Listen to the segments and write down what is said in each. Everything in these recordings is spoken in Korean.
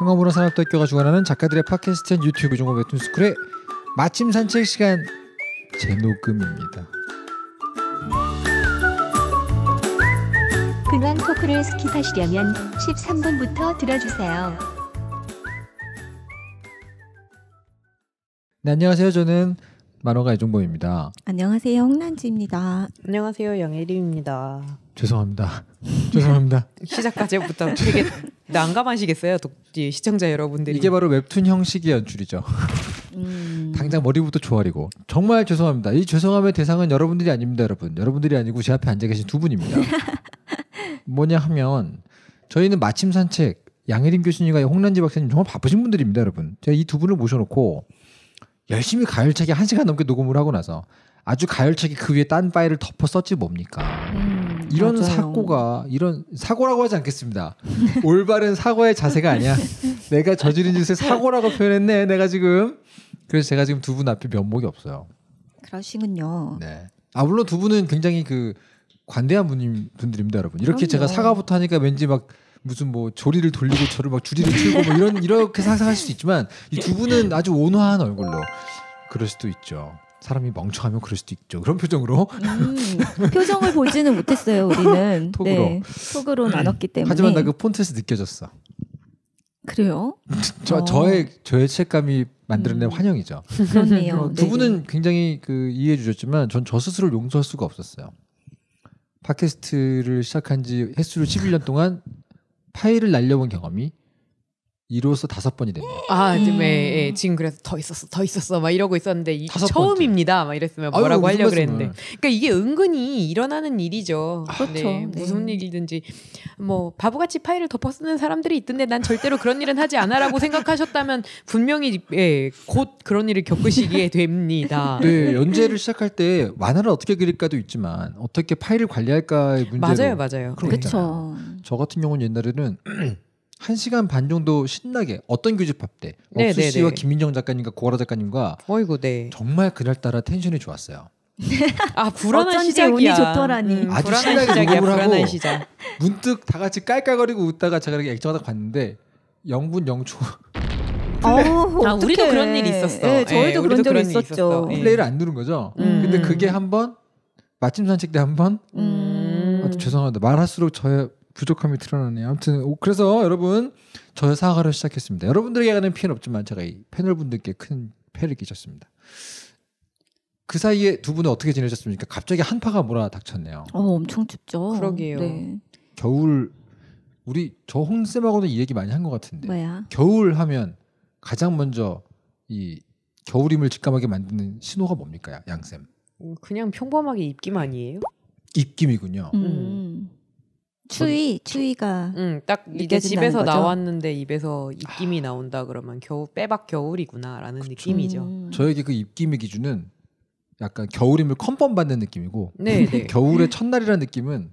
평화문화 산업대학교가 주관하는 작가들의 팟캐스트 유튜브 종업 웹툰스쿨의 마침 산책 시간 재녹음입니다. 근황 토크를 스킵하시려면 13분부터 들어주세요. 네, 안녕하세요. 저는 만화가 이종범입니다. 안녕하세요. 홍난지입니다. 안녕하세요. 양혜림입니다. 죄송합니다. 죄송합니다. 시작까지 부터 되게 난감하시겠어요. 독, 시청자 여러분들이. 이게 바로 웹툰 형식의 연출이죠. 음. 당장 머리부터 조아리고. 정말 죄송합니다. 이 죄송함의 대상은 여러분들이 아닙니다, 여러분. 여러분들이 아니고 제 앞에 앉아 계신 두 분입니다. 뭐냐 하면 저희는 마침 산책 양혜림 교수님과 홍난지 박사님 정말 바쁘신 분들입니다, 여러분. 제가 이 두 분을 모셔놓고 열심히 가열차게한 시간 넘게 녹음을 하고 나서 아주 가열차게그 위에 딴 파일을 덮어 썼지 뭡니까? 음, 이런 맞아요. 사고가 이런 사고라고 하지 않겠습니다. 올바른 사고의 자세가 아니야. 내가 저지른 짓을 사고라고 표현했네. 내가 지금 그래서 제가 지금 두 분 앞에 면목이 없어요. 그러시군요. 네. 아 물론 두 분은 굉장히 그 관대한 분님 분들입니다, 여러분. 이렇게 그럼요. 제가 사과부터 하니까 왠지 막 무슨 뭐 조리를 돌리고 저를 막 주리를 틀고 뭐 이런 이렇게 상상할 수도 있지만 이 두 분은 아주 온화한 얼굴로 그럴 수도 있죠. 사람이 멍청하면 그럴 수도 있죠. 그런 표정으로 음, 표정을 보지는 못했어요. 우리는 톡으로 네, 톡으로 나눴기 때문에. 하지만 나 그 폰트에서 느껴졌어. 그래요? 저 어. 저의 저의 책감이 만들어낸 음. 환영이죠. 그러네요. 두 분은 굉장히 그 이해해 주셨지만 전 저 스스로를 용서할 수가 없었어요. 팟캐스트를 시작한 지 횟수로 11년 동안 파일을 날려본 경험이 이로써 다섯 번이 됩니다. 아, 지금 음. 예, 예, 지금 그래서 더 있었어, 더 있었어, 막 이러고 있었는데 이 처음입니다, 막 이랬으면 뭐라고 아유, 하려고 그랬는데. 그러니까 이게 은근히 일어나는 일이죠. 아, 그렇죠. 네, 네, 무슨 일이든지 뭐 바보같이 파일을 덮어 쓰는 사람들이 있던데 난 절대로 그런 일은 하지 않아라고 생각하셨다면 분명히 예, 곧 그런 일을 겪으시게 됩니다. 네, 연재를 시작할 때 완화를 어떻게 그릴까도 있지만 어떻게 파일을 관리할까의 문제로 맞아요, 맞아요. 그렇죠. 저 같은 경우는 옛날에는 한 시간 반 정도 신나게 어떤 교집합 때 네, 옥수 네, 씨와 네. 김민정 작가님과 고아라 작가님과 어이구, 네. 정말 그날따라 텐션이 좋았어요. 아 불안한 시작이 운 좋더라니. 음, 아주 불안한 시작이야 불안한 시작. 문득 다 같이 깔깔거리고 웃다가 제가 이렇게 액정하다 갔는데 0분 0초. 어 네. 아, 우리도 그런 일이 있었어. 네, 저희도 네, 그런 적이 있었죠. 네. 네. 플레이를 안 누른 거죠. 음. 근데 그게 한 번, 마침 산책 때한 번, 음. 아, 죄송합니다. 말할수록 저의 부족함이 드러나네요. 아무튼 그래서 여러분 저의 사과를 시작했습니다. 여러분들에게 가는 피해는 없지만 제가 이 패널 분들께 큰패를 끼쳤습니다. 그 사이에 두 분은 어떻게 지내셨습니까? 갑자기 한파가 몰아닥쳤네요. 어, 엄청 춥죠. 그러게요. 네. 겨울 우리 저 홍쌤하고는 이 얘기 많이 한 것 같은데. 뭐야? 겨울 하면 가장 먼저 이 겨울임을 직감하게 만드는 신호가 뭡니까, 양쌤? 어, 그냥 평범하게 입김 아니에요? 입김이군요. 음. 음. 추위 추위가 응딱 이게 집에서 거죠? 나왔는데 입에서 입김이 나온다 그러면 겨우 빼박 겨울이구나라는 그쵸. 느낌이죠. 음. 저에게 그 입김의 기준은 약간 겨울임을 컨펌 받는 느낌이고 네, 네. 겨울의 첫날이라는 느낌은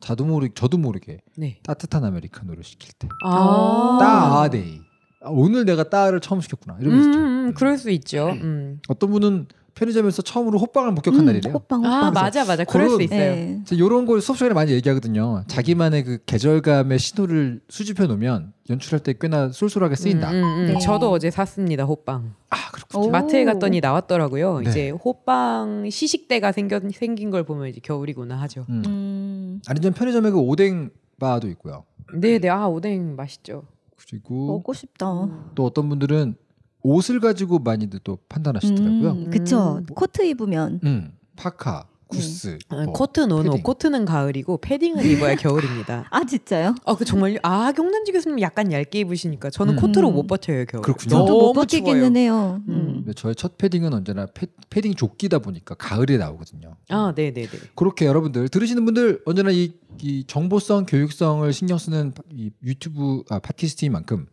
자도 모르 게 저도 모르게 네. 따뜻한 아메리카노를 시킬 때 아~ 따데이 아, 네. 아, 오늘 내가 따를 처음 시켰구나 이러면서 음, 음, 그럴 수 있죠. 음. 음. 어떤 분은 편의점에서 처음으로 호빵을 목격한 음, 날이래요. 호빵, 아, 호빵. 아 맞아 맞아. 그럴 수 있어요. 이런 네. 걸 수업 시간에 많이 얘기하거든요. 자기만의 그 계절감의 신호를 수집해 놓으면 연출할 때 꽤나 쏠쏠하게 쓰인다. 음, 음, 음. 네. 저도 어제 샀습니다 호빵. 아 그렇군요. 마트에 갔더니 나왔더라고요. 네. 이제 호빵 시식대가 생겨, 생긴 걸 보면 이제 겨울이구나 하죠. 음. 음. 아니면 편의점에 그 오뎅 바도 있고요. 네네 네. 아 오뎅 맛있죠. 그리고 먹고 싶다. 또 어떤 분들은 옷을 가지고 많이들 또 판단하시더라고요. 음, 그쵸. 음. 뭐. 코트 입으면. 음, 파카. 음. 구스. 아, 뭐, 코트 는노패 코트는 가을이고 패딩을 입어야 겨울입니다. 아 진짜요? 아그 어, 정말요? 아 경남지 교수님 약간 얇게 입으시니까 저는 음. 코트로 못 버텨요 겨울. 그렇군요. 저도 못 버티기는 해요. 음. 음. 근 저의 첫 패딩은 언제나 패, 패딩 조끼다 보니까 가을에 나오거든요. 아 네네네. 그렇게 여러분들 들으시는 분들 언제나 이, 이 정보성 교육성을 신경 쓰는 이 유튜브 아, 팟캐스트인 만큼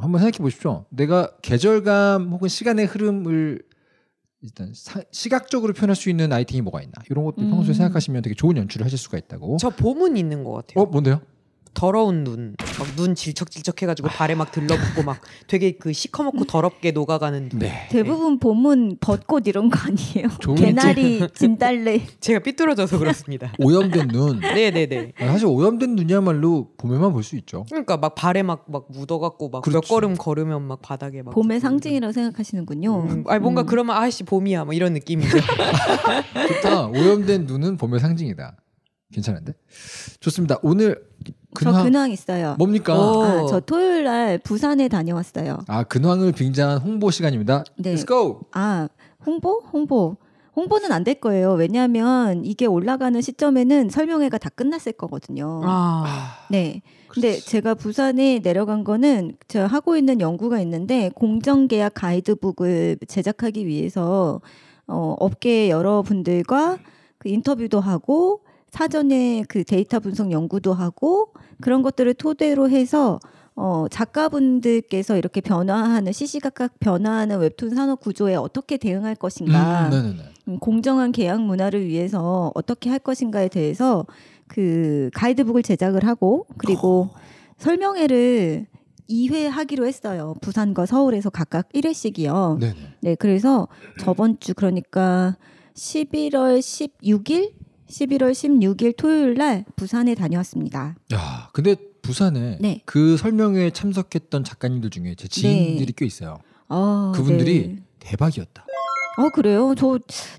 한번 생각해 보십시오. 내가 계절감 혹은 시간의 흐름을 일단 사, 시각적으로 표현할 수 있는 아이템이 뭐가 있나 이런 것도 음. 평소에 생각하시면 되게 좋은 연출을 하실 수가 있다고. 저 봄은 있는 것 같아요. 어 뭔데요? 더러운 눈, 막 눈 질척질척해가지고 아. 발에 막 들러붙고 막 되게 그 시커멓고 음. 더럽게 녹아가는 눈. 네. 대부분 봄은 벚꽃 이런 거 아니에요? 개나리, 진달래. 제가 삐뚤어져서 그렇습니다. 오염된 눈. 네네네. 아, 사실 오염된 눈이야말로 봄에만 볼 수 있죠. 그러니까 막 발에 막 막 묻어갖고 막몇 그렇죠. 걸음 걸으면 막 바닥에 막. 봄의 상징이라고 생각하시는군요. 음, 아 뭔가 음. 그러면 아씨 봄이야 뭐 이런 느낌이죠. 좋다. 오염된 눈은 봄의 상징이다. 괜찮은데? 좋습니다. 오늘 근황? 저 근황 있어요. 뭡니까? 아, 저 토요일 날 부산에 다녀왔어요. 아 근황을 빙자한 홍보 시간입니다. 네. Let's go. 아 홍보 홍보 홍보는 안 될 거예요. 왜냐하면 이게 올라가는 시점에는 설명회가 다 끝났을 거거든요. 아. 아. 네. 근데 그렇지. 제가 부산에 내려간 거는 제가 하고 있는 연구가 있는데 공정계약 가이드북을 제작하기 위해서 어, 업계 여러분들과 그 인터뷰도 하고 사전에 그 데이터 분석 연구도 하고 그런 것들을 토대로 해서 어, 작가분들께서 이렇게 변화하는 시시각각 변화하는 웹툰 산업 구조에 어떻게 대응할 것인가, 음, 음, 음 공정한 계약 문화를 위해서 어떻게 할 것인가에 대해서 그 가이드북을 제작을 하고 그리고 어. 설명회를 2회 하기로 했어요. 부산과 서울에서 각각 1회씩이요. 네네. 네, 그래서 저번 주 그러니까 11월 16일 11월 16일 토요일 날 부산에 다녀왔습니다. 야, 근데 부산에 네. 그 설명회에 참석했던 작가님들 중에 제 네. 지인들이 네. 꽤 있어요. 아, 그분들이 네. 대박이었다. 아 그래요? 저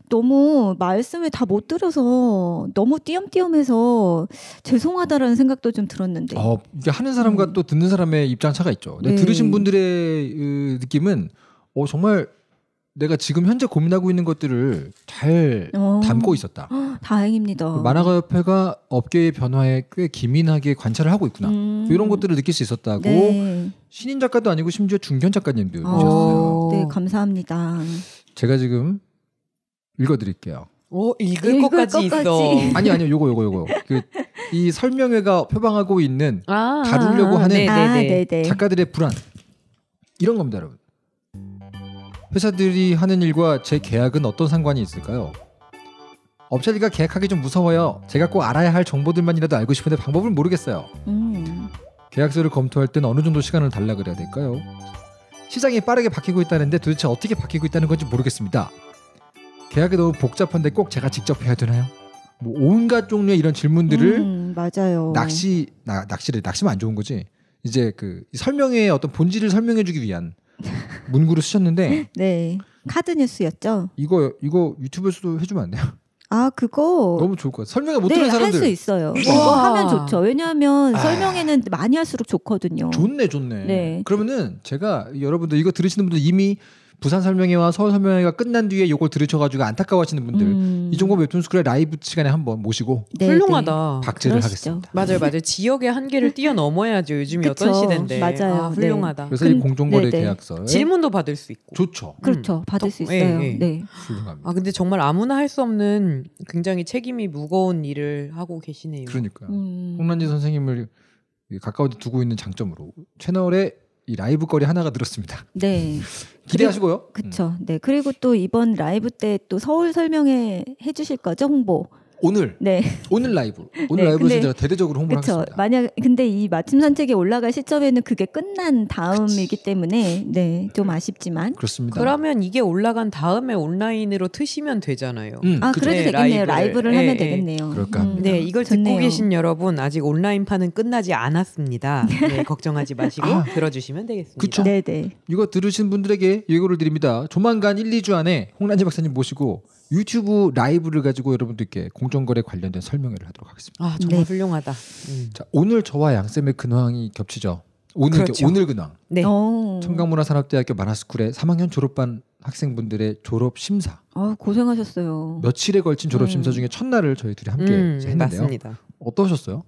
너무 말씀을 다못 드려서 너무 띄엄띄엄해서 죄송하다라는 생각도 좀 들었는데. 어, 이게 하는 사람과 음. 또 듣는 사람의 입장 차가 있죠. 근 네. 들으신 분들의 그, 느낌은 어 정말 내가 지금 현재 고민하고 있는 것들을 잘 오, 어. 담고 있었다. 다행입니다. 그 만화가 협회가 업계의 변화에 꽤 기민하게 관찰을 하고 있구나. 음. 이런 것들을 느낄 수 있었다고 네. 신인 작가도 아니고 심지어 중견 작가님도 어, 오셨어요. 네, 감사합니다. 제가 지금 읽어드릴게요. 오, 어, 읽을, 읽을 것까지, 것까지 있어. 아니 아니요, 요거 요거 요거. 그, 이 설명회가 표방하고 있는 아, 다루려고 아, 하는 네네네. 네, 네. 작가들의 불안 이런 겁니다, 여러분. 회사들이 하는 일과 제 계약은 어떤 상관이 있을까요? 업체들과 계약하기 좀 무서워요. 제가 꼭 알아야 할 정보들만이라도 알고 싶은데 방법을 모르겠어요. 음. 계약서를 검토할 땐 어느 정도 시간을 달라 그래야 될까요? 시장이 빠르게 바뀌고 있다는데 도대체 어떻게 바뀌고 있다는 건지 모르겠습니다. 계약이 너무 복잡한데 꼭 제가 직접 해야 되나요? 뭐 온갖 종류의 이런 질문들을 음, 맞아요. 낚시 나, 낚시를 낚시면 안 좋은 거지. 이제 그 설명의 어떤 본질을 설명해주기 위한 문구를 쓰셨는데 네 카드 뉴스였죠. 이거 이거 유튜브에서도 해주면 안 돼요? 아 그거 너무 좋을 것 설명을 못 네, 들은 사람들 할수 있어요. 이거 하면 좋죠. 왜냐하면 아. 설명에는 많이 할수록 좋거든요. 좋네 좋네. 네. 그러면은 제가 여러분들 이거 들으시는 분들 이미 부산 설명회와 서울 설명회가 끝난 뒤에 요걸 들으셔가지고 안타까워하시는 분들 음. 이종범 웹툰스쿨의 라이브 시간에 한번 모시고 네, 네, 훌륭하다 박제를 그러시죠. 하겠습니다. 맞아요, 맞아요. 지역의 한계를 뛰어넘어야죠. 요즘이 그쵸, 어떤 시대인데 맞아요. 아, 네. 훌륭하다. 네. 그래서 네. 근, 이 공정거래 계약서 질문도 받을 수 있고 좋죠. 음. 그렇죠, 받을 수 예, 있어요. 네, 네. 훌륭합니다. 아 근데 정말 아무나 할 수 없는 굉장히 책임이 무거운 일을 하고 계시네요. 그러니까요. 음. 홍란지 선생님을 가까운데 두고 있는 장점으로 채널에 이 라이브 거리 하나가 늘었습니다. 네. 기대하시고요. 그렇죠. 음. 네. 그리고 또 이번 라이브 때 또 서울 설명회 해주실 거죠 홍보. 오늘 네. 오늘 라이브 오늘 네, 라이브로 근 제가 대대적으로 홍보를 그쵸. 하겠습니다. 만약 근데 이 마침 산책에 올라갈 시점에는 그게 끝난 다음이기 그치. 때문에 네좀 아쉽지만 그렇습니다. 그러면 이게 올라간 다음에 온라인으로 트시면 되잖아요. 음, 아 그래도 네, 되겠네요. 라이브를, 라이브를 예, 하면 예. 되겠네요. 그럴까? 음, 네 이걸 듣고 좋네요. 계신 여러분 아직 온라인판은 끝나지 않았습니다. 네, 걱정하지 마시고 아, 들어주시면 되겠습니다. 그쵸? 네네. 네. 이거 들으신 분들에게 예고를 드립니다. 조만간 1, 2주 안에 홍란지 박사님 모시고 유튜브 라이브를 가지고 여러분들께 공정거래 관련된 설명회를 하도록 하겠습니다. 아 정말 네. 훌륭하다. 음. 자 오늘 저와 양 쌤의 근황이 겹치죠. 오늘 그렇죠. 오늘 근황. 네. 어. 청강문화산업대학교 만화스쿨의 3학년 졸업반 학생분들의 졸업 심사. 아 고생하셨어요. 며칠에 걸친 졸업 심사 음. 중에 첫날을 저희 둘이 함께 음, 했는데요. 맞습니다. 어떠셨어요?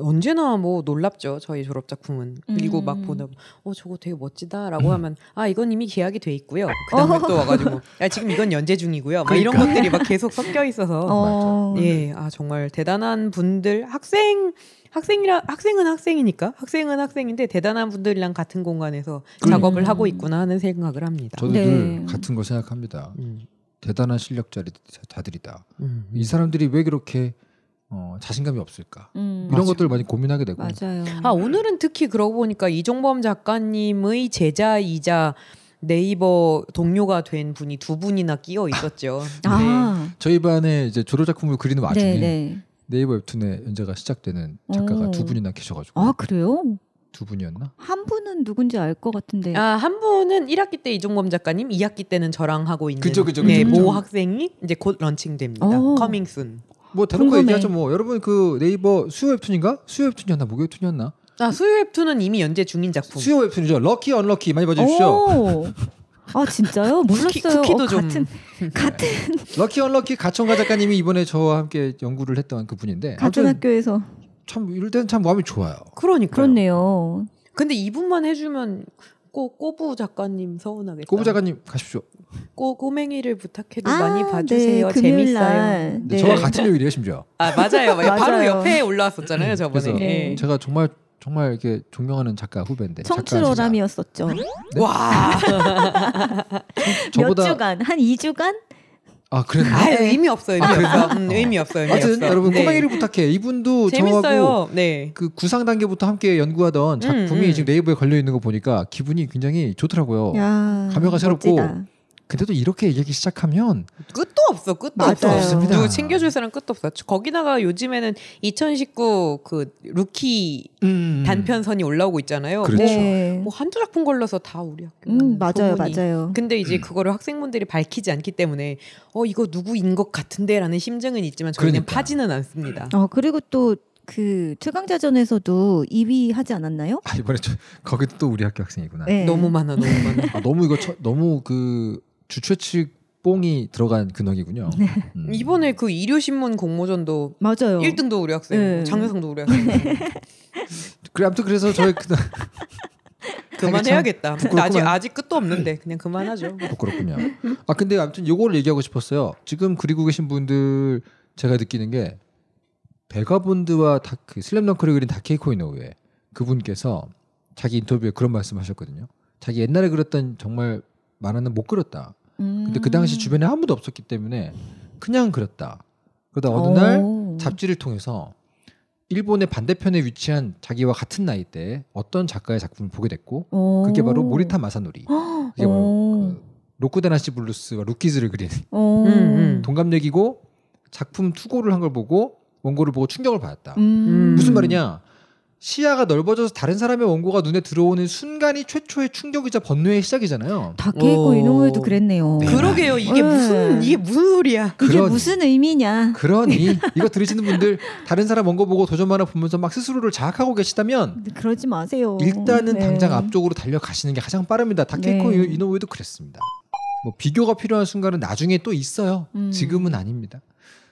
언제나 뭐 놀랍죠 저희 졸업 작품은 그리고 음. 막 보다 어 저거 되게 멋지다라고 하면 아 이건 이미 계약이 돼 있고요 그다음에 또 와가지고 야 지금 이건 연재 중이고요 막 그러니까. 이런 것들이 막 계속 섞여 있어서 어. 예아 예, 아, 정말 대단한 분들 학생 학생이라 학생은 학생이니까 학생은 학생인데 대단한 분들이랑 같은 공간에서 그, 작업을 하고 있구나 하는 생각을 합니다. 저도 네. 늘 같은 거 생각합니다. 음. 대단한 실력자들이다. 음. 이 사람들이 왜 그렇게 어, 자신감이 없을까 음. 이런 맞아. 것들을 많이 고민하게 되고 맞아요. 아 오늘은 특히 그러고 보니까 이종범 작가님의 제자이자 네이버 동료가 된 분이 두 분이나 끼어 있었죠. 네. 아. 네. 저희 반에 이제 조로 작품을 그리는 와중에 네, 네. 이버 웹툰의 연재가 시작되는 작가가 오. 두 분이나 계셔가지고 아 그래요? 두 분이었나? 한 분은 누군지 알 것 같은데. 아, 한 분은 1학기 때 이종범 작가님, 2학기 때는 저랑 하고 있는 그쵸, 그쵸, 그쵸, 네, 모 학생이 이제 곧 런칭됩니다. 커밍순. 뭐 대놓고 궁금해. 얘기하죠. 뭐 여러분 그 네이버 수요 웹툰인가? 수요 웹툰이었나 목요 웹툰이었나? 아 수요 웹툰은 이미 연재 중인 작품. 수요 웹툰이죠. 럭키 언럭키 많이 봐주십시오. 아 진짜요? 몰랐어요. 쿠키, 도 어, 같은 같은 럭키 언럭키 가천가 작가님이 이번에 저와 함께 연구를 했던 그분인데 같은 학교에서 참 이럴 때는 참 마음이 좋아요. 그러니까 그렇네요. 근데 이분만 해주면 꼬, 꼬부 작가님 서운하겠다. 꼬부 작가님 가십시오. 꼬, 꼬맹이를 부탁해도 아, 많이 네, 봐주세요. 네, 재밌어요. 네. 저와 같은 요일이에요 심지어. 아 맞아요. 맞아요. 바로 옆에 올라왔었잖아요 음, 저번에. 네. 제가 정말 정말 이렇게 존경하는 작가 후배인데 청출어람이었었죠 네? 와. 저, 몇 주간 한 2주간 아, 그래요? 아, 의미 없어요. 의미 아, 없어. 음, 의미 없어요. 의미 아여튼 없어. 여러분 네. 꼬맹이를 부탁해. 이분도 재밌어요. 저하고 네. 그 구상 단계부터 함께 연구하던 음, 작품이 음, 음. 지금 네이버에 걸려 있는 거 보니까 기분이 굉장히 좋더라고요. 야, 감회가 새롭고 멋지다. 근데도 이렇게 얘기 시작하면 끝도 없어 끝도 맞아 없습니다. 누구 챙겨줄 사람 끝도 없어. 거기다가 요즘에는 2019 그 루키 음, 음, 음. 단편선이 올라오고 있잖아요. 그렇죠. 뭐, 네. 뭐 한두 작품 걸러서 다 우리 학교. 음, 맞아요, 부분이. 맞아요. 근데 이제 음. 그거를 학생분들이 밝히지 않기 때문에 어 이거 누구인 것 같은데라는 심정은 있지만 저희는 그러니까. 파지는 않습니다. 어 그리고 또그 최강자전에서도 2위 하지 않았나요? 아 이번에 저, 거기도 또 우리 학교 학생이구나. 네. 너무 많아, 너무 많아. 아, 너무 이거 처, 너무 그 주최 측 뽕이 들어간 근황이군요. 네. 음. 이번에 그 일요신문 공모전도 맞아요. 1등도 우리 학생, 네. 장려상도 우리 학생. 그래 아무튼 그래서 저희 그날 그만해야겠다. 아직 아직 끝도 없는데 그냥 그만하죠. 부끄럽군요. 아 근데 아무튼 요거를 얘기하고 싶었어요. 지금 그리고 계신 분들 제가 느끼는 게 베가본드와 다크 그 슬램덩크를 그린 다케이코 이노우에 그분께서 자기 인터뷰에 그런 말씀하셨거든요. 자기 옛날에 그렸던 정말 만화는 못 그렸다. 음. 근데 그 당시 음. 주변에 아무도 없었기 때문에 그냥 그렸다. 그러다 어느 오. 날 잡지를 통해서 일본의 반대편에 위치한 자기와 같은 나이 때 어떤 작가의 작품을 보게 됐고 오. 그게 바로 모리타 마사노리. 그게그 로쿠다나시 블루스와 루키즈를 그리는 음, 음. 동갑내기고 작품 투고를 한 걸 보고 원고를 보고 충격을 받았다. 음. 무슨 말이냐? 시야가 넓어져서 다른 사람의 원고가 눈에 들어오는 순간이 최초의 충격이자 번뇌의 시작이잖아요. 다케이코 이노우에도 그랬네요. 네. 그러게요. 이게 네. 무슨 이게 무슨 소리야? 이게 그러니, 무슨 의미냐? 그러니 네. 이거 들으시는 분들 다른 사람 원고 보고 도전 만화 보면서 막 스스로를 자학하고 계시다면 네, 그러지 마세요. 일단은 네. 당장 앞쪽으로 달려가시는 게 가장 빠릅니다. 다케이코 이노우에도 그랬습니다. 뭐 비교가 필요한 순간은 나중에 또 있어요. 음. 지금은 아닙니다.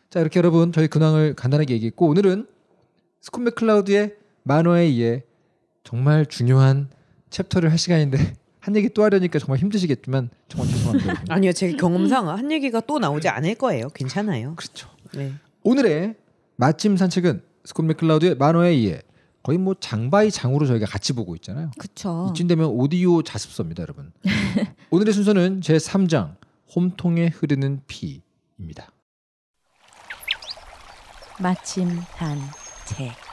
자 이렇게 여러분 저희 근황을 간단하게 얘기했고 오늘은 스콘 맥클라우드의 만화에 의해 정말 중요한 챕터를 할 시간인데 한 얘기 또 하려니까 정말 힘드시겠지만 정말 죄송합니다. 아니요, 제 경험상 한 얘기가 또 나오지 않을 거예요. 괜찮아요. 그렇죠. 네. 오늘의 마침 산책은 스콧 맥클라우드의 만화에 의해 거의 뭐 장바이 장으로 저희가 같이 보고 있잖아요. 그렇죠. 이쯤 되면 오디오 자습서입니다, 여러분. 오늘의 순서는 제 3장 홈통에 흐르는 피입니다. 마침 산책.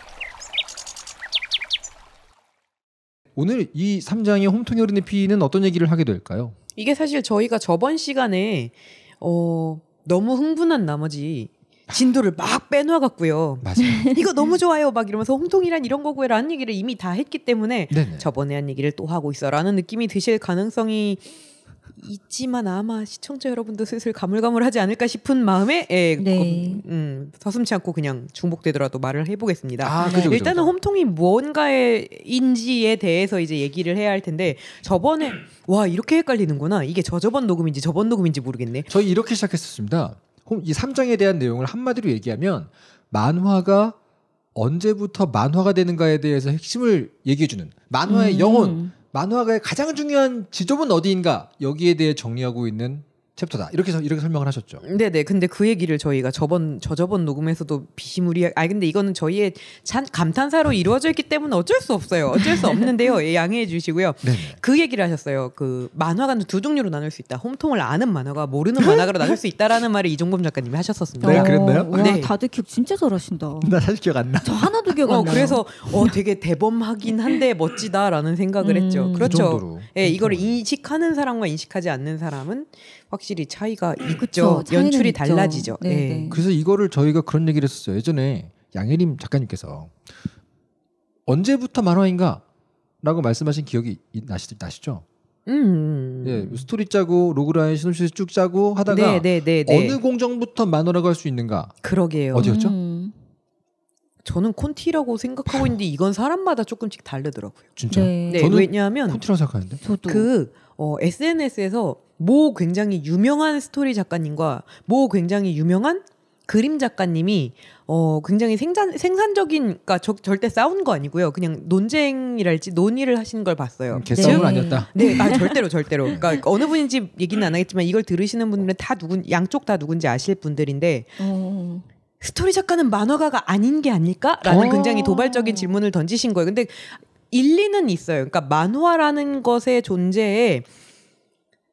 오늘 이 3장의 홈통이 어린 피는 어떤 얘기를 하게 될까요? 이게 사실 저희가 저번 시간에 어, 너무 흥분한 나머지 진도를 막 빼놓아갔고요. 맞아요. 이거 너무 좋아요. 막 이러면서 홈통이란 이런 거고요라는 얘기를 이미 다 했기 때문에 네네. 저번에 한 얘기를 또 하고 있어라는 느낌이 드실 가능성이 있지만 아마 시청자 여러분도 슬슬 가물가물하지 않을까 싶은 마음에 예, 네. 음, 음, 서슴치 않고 그냥 중복되더라도 말을 해보겠습니다. 아, 그죠, 그죠, 일단은 홈통이 뭔가인지에 대해서 이제 얘기를 해야 할 텐데 저번에 와 이렇게 헷갈리는구나 이게 저 저번 녹음인지 저번 녹음인지 모르겠네. 저희 이렇게 시작했었습니다. 홈 이 3장에 대한 내용을 한마디로 얘기하면 만화가 언제부터 만화가 되는가에 대해서 핵심을 얘기해주는 만화의 음. 영혼 만화가의 가장 중요한 지점은 어디인가 여기에 대해 정리하고 있는 챕터다 이렇게 이렇게 설명을 하셨죠. 네네. 근데 그 얘기를 저희가 저번 저저번 녹음에서도 비시무리아 근데 이거는 저희의 찬, 감탄사로 아, 네. 이루어져 있기 때문에 어쩔 수 없어요. 어쩔 수 없는데요. 예, 양해해 주시고요. 네네. 그 얘기를 하셨어요. 그 만화가는 두 종류로 나눌 수 있다. 홈통을 아는 만화가 모르는 만화가로 나눌 수 있다라는 말을 이종범 작가님이 하셨었습니다. 내 네, 그랬나요? 와, 어, 네. 다들 기억 진짜 잘하신다. 나 사실 기억 안 나. 저 하나도 기억 안 어, 그래서 어 되게 대범하긴 한데 멋지다라는 생각을 음, 했죠. 그 그렇죠. 예, 네, 이걸 인식하는 사람과 인식하지 않는 사람은 확실히 차이가 음. 있죠. 연출이 달라지죠. 네, 예. 네. 그래서 이거를 저희가 그런 얘기를 했었어요. 예전에 양혜림 작가님께서 언제부터 만화인가라고 말씀하신 기억이 나시, 나시죠? 음, 음, 음. 예, 스토리 짜고 로그라인 시놉시스 쭉 짜고 하다가 네, 네, 네, 네. 어느 공정부터 만화라고 할 수 있는가? 그러게요. 어디였죠? 음. 저는 콘티라고 생각하고 있는데 이건 사람마다 조금씩 다르더라고요. 진짜? 네. 저는 왜냐하면 콘티라고 생각하는데. 저도. 그 어, SNS에서 모 굉장히 유명한 스토리 작가님과 모 굉장히 유명한 그림 작가님이 어 굉장히 생산 생산적인 그러니까 저, 절대 싸운 거 아니고요. 그냥 논쟁이랄지 논의를 하신 걸 봤어요. 음, 개싸움은 네. 아니었다. 네, 아 절대로 절대로. 그러니까 어느 분인지 얘기는 안 하겠지만 이걸 들으시는 분들은 다 누군 양쪽 다 누군지 아실 분들인데 어... 스토리 작가는 만화가가 아닌 게 아닐까라는 어. 굉장히 도발적인 질문을 던지신 거예요. 근데 일리는 있어요. 그러니까 만화라는 것의 존재에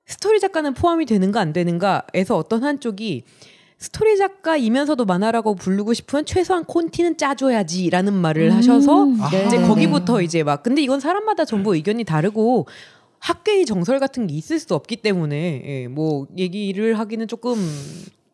스토리 작가는 포함이 되는가 안 되는가에서 어떤 한쪽이 스토리 작가이면서도 만화라고 부르고 싶은 최소한 콘티는 짜줘야지라는 말을 음. 하셔서 아, 이제 네, 거기부터 네. 이제 막 근데 이건 사람마다 전부 의견이 다르고 학계의 정설 같은 게 있을 수 없기 때문에 예, 뭐 얘기를 하기는 조금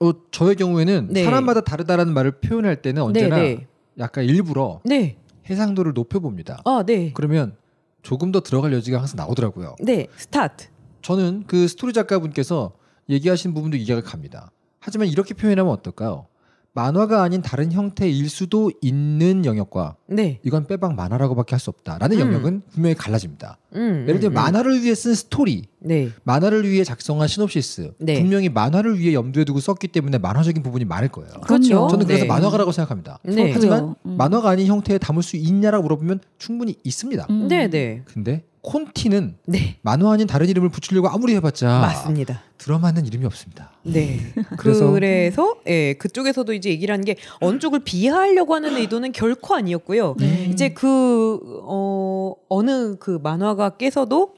어 저의 경우에는 네. 사람마다 다르다라는 말을 표현할 때는 언제나 네네. 네. 약간 일부러 네. 해상도를 높여봅니다. 어, 네. 그러면 조금 더 들어갈 여지가 항상 나오더라고요. 네, 스타트. 저는 그 스토리 작가분께서 얘기하신 부분도 이해가 갑니다. 하지만 이렇게 표현하면 어떨까요? 만화가 아닌 다른 형태일 수도 있는 영역과 네. 이건 빼방 만화라고밖에 할 수 없다라는 음. 영역은 분명히 갈라집니다. 음, 음, 예를 들면 음, 만화를 위해 쓴 스토리, 네. 만화를 위해 작성한 시놉시스 네. 분명히 만화를 위해 염두에 두고 썼기 때문에 만화적인 부분이 많을 거예요. 그렇죠. 그렇죠. 저는 그래서 네. 만화가라고 생각합니다. 네. 그렇죠. 하지만 음. 만화가 아닌 형태에 담을 수 있냐라고 물어보면 충분히 있습니다. 음. 네, 네. 근데 콘티는 네. 만화 아닌 다른 이름을 붙이려고 아무리 해봤자 맞습니다. 드라마는 이름이 없습니다. 네. 예. 그래서 그래서 예, 그쪽에서도 이제 얘기를 하는 게언 쪽을 비하하려고 하는 의도는 결코 아니었고요. 네. 이제 그 어, 어느 그 만화가께서도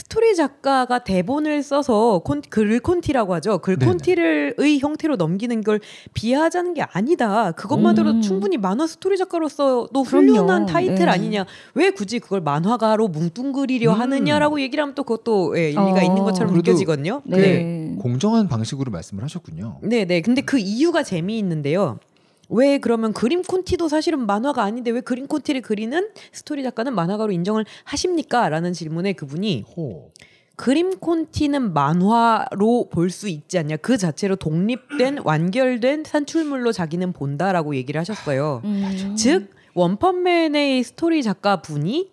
스토리 작가가 대본을 써서 콘, 글 콘티라고 하죠. 글 콘티를의 형태로 넘기는 걸 비하하자는 게 아니다. 그것만으로 음. 충분히 만화 스토리 작가로서도 훌륭한 타이틀 네. 아니냐. 왜 굳이 그걸 만화가로 뭉뚱그리려 음. 하느냐라고 얘기를 하면 또 그것도 예, 일리가 어. 있는 것처럼 느껴지거든요. 네. 네. 공정한 방식으로 말씀을 하셨군요. 네, 네. 근데 그 이유가 재미있는데요. 왜 그러면 그림 콘티도 사실은 만화가 아닌데 왜 그림 콘티를 그리는 스토리 작가는 만화가로 인정을 하십니까? 라는 질문에 그분이 호. 그림 콘티는 만화로 볼 수 있지 않냐. 그 자체로 독립된 완결된 산출물로 자기는 본다라고 얘기를 하셨어요. 음. 즉 원펀맨의 스토리 작가분이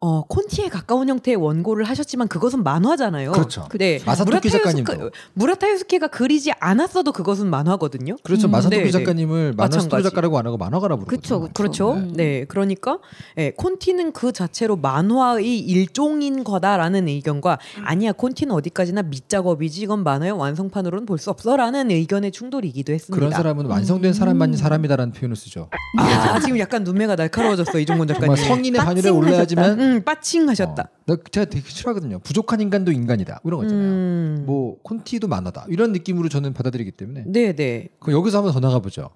어, 콘티에 가까운 형태의 원고를 하셨지만 그것은 만화잖아요. 그렇죠. 네. 마사토키 작가님도 무라타유스케가 그리지 않았어도 그것은 만화거든요. 그렇죠. 음. 마사토키 네, 네. 작가님을 네. 만화 토리 작가라고 안 하고 만화가라 부르거든요. 그렇죠. 그렇죠. 네. 네. 그러니까 예, 콘티는 그 자체로 만화의 일종인 거다라는 의견과 아니야 콘티는 어디까지나 밑작업이지 이건 만화의 완성판으로는 볼 수 없어라는 의견의 충돌이기도 했습니다. 그런 사람은 완성된 음. 사람만이 사람이다라는 표현을 쓰죠. 아, 지금 약간 눈매가 날카로워졌어 이종곤 작가님. 성인의 반열에 올라야지만 음, 빠칭하셨다. 어. 제가 되게 싫어하거든요. 부족한 인간도 인간이다 뭐 이런 거 있잖아요. 음. 뭐 콘티도 만화다 이런 느낌으로 저는 받아들이기 때문에. 네네. 네. 그럼 여기서 한번 더 나가 보죠.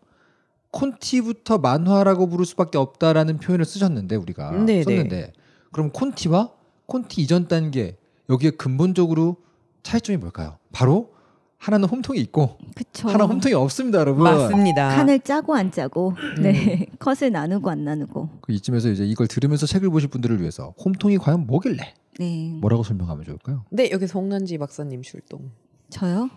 콘티부터 만화라고 부를 수밖에 없다라는 표현을 쓰셨는데 우리가 네네. 네. 썼는데 그럼 콘티와 콘티 이전 단계 여기에 근본적으로 차이점이 뭘까요? 바로 하나는 홈통이 있고 그쵸. 하나 는 홈통이 없습니다, 여러분. 맞습니다. 칸을 짜고 안 짜고, 음. 네 컷을 나누고 안 나누고. 그 이쯤에서 이제 이걸 들으면서 책을 보실 분들을 위해서 홈통이 과연 뭐길래? 네. 뭐라고 설명하면 좋을까요? 네, 여기 송난지 박사님 출동. 저요?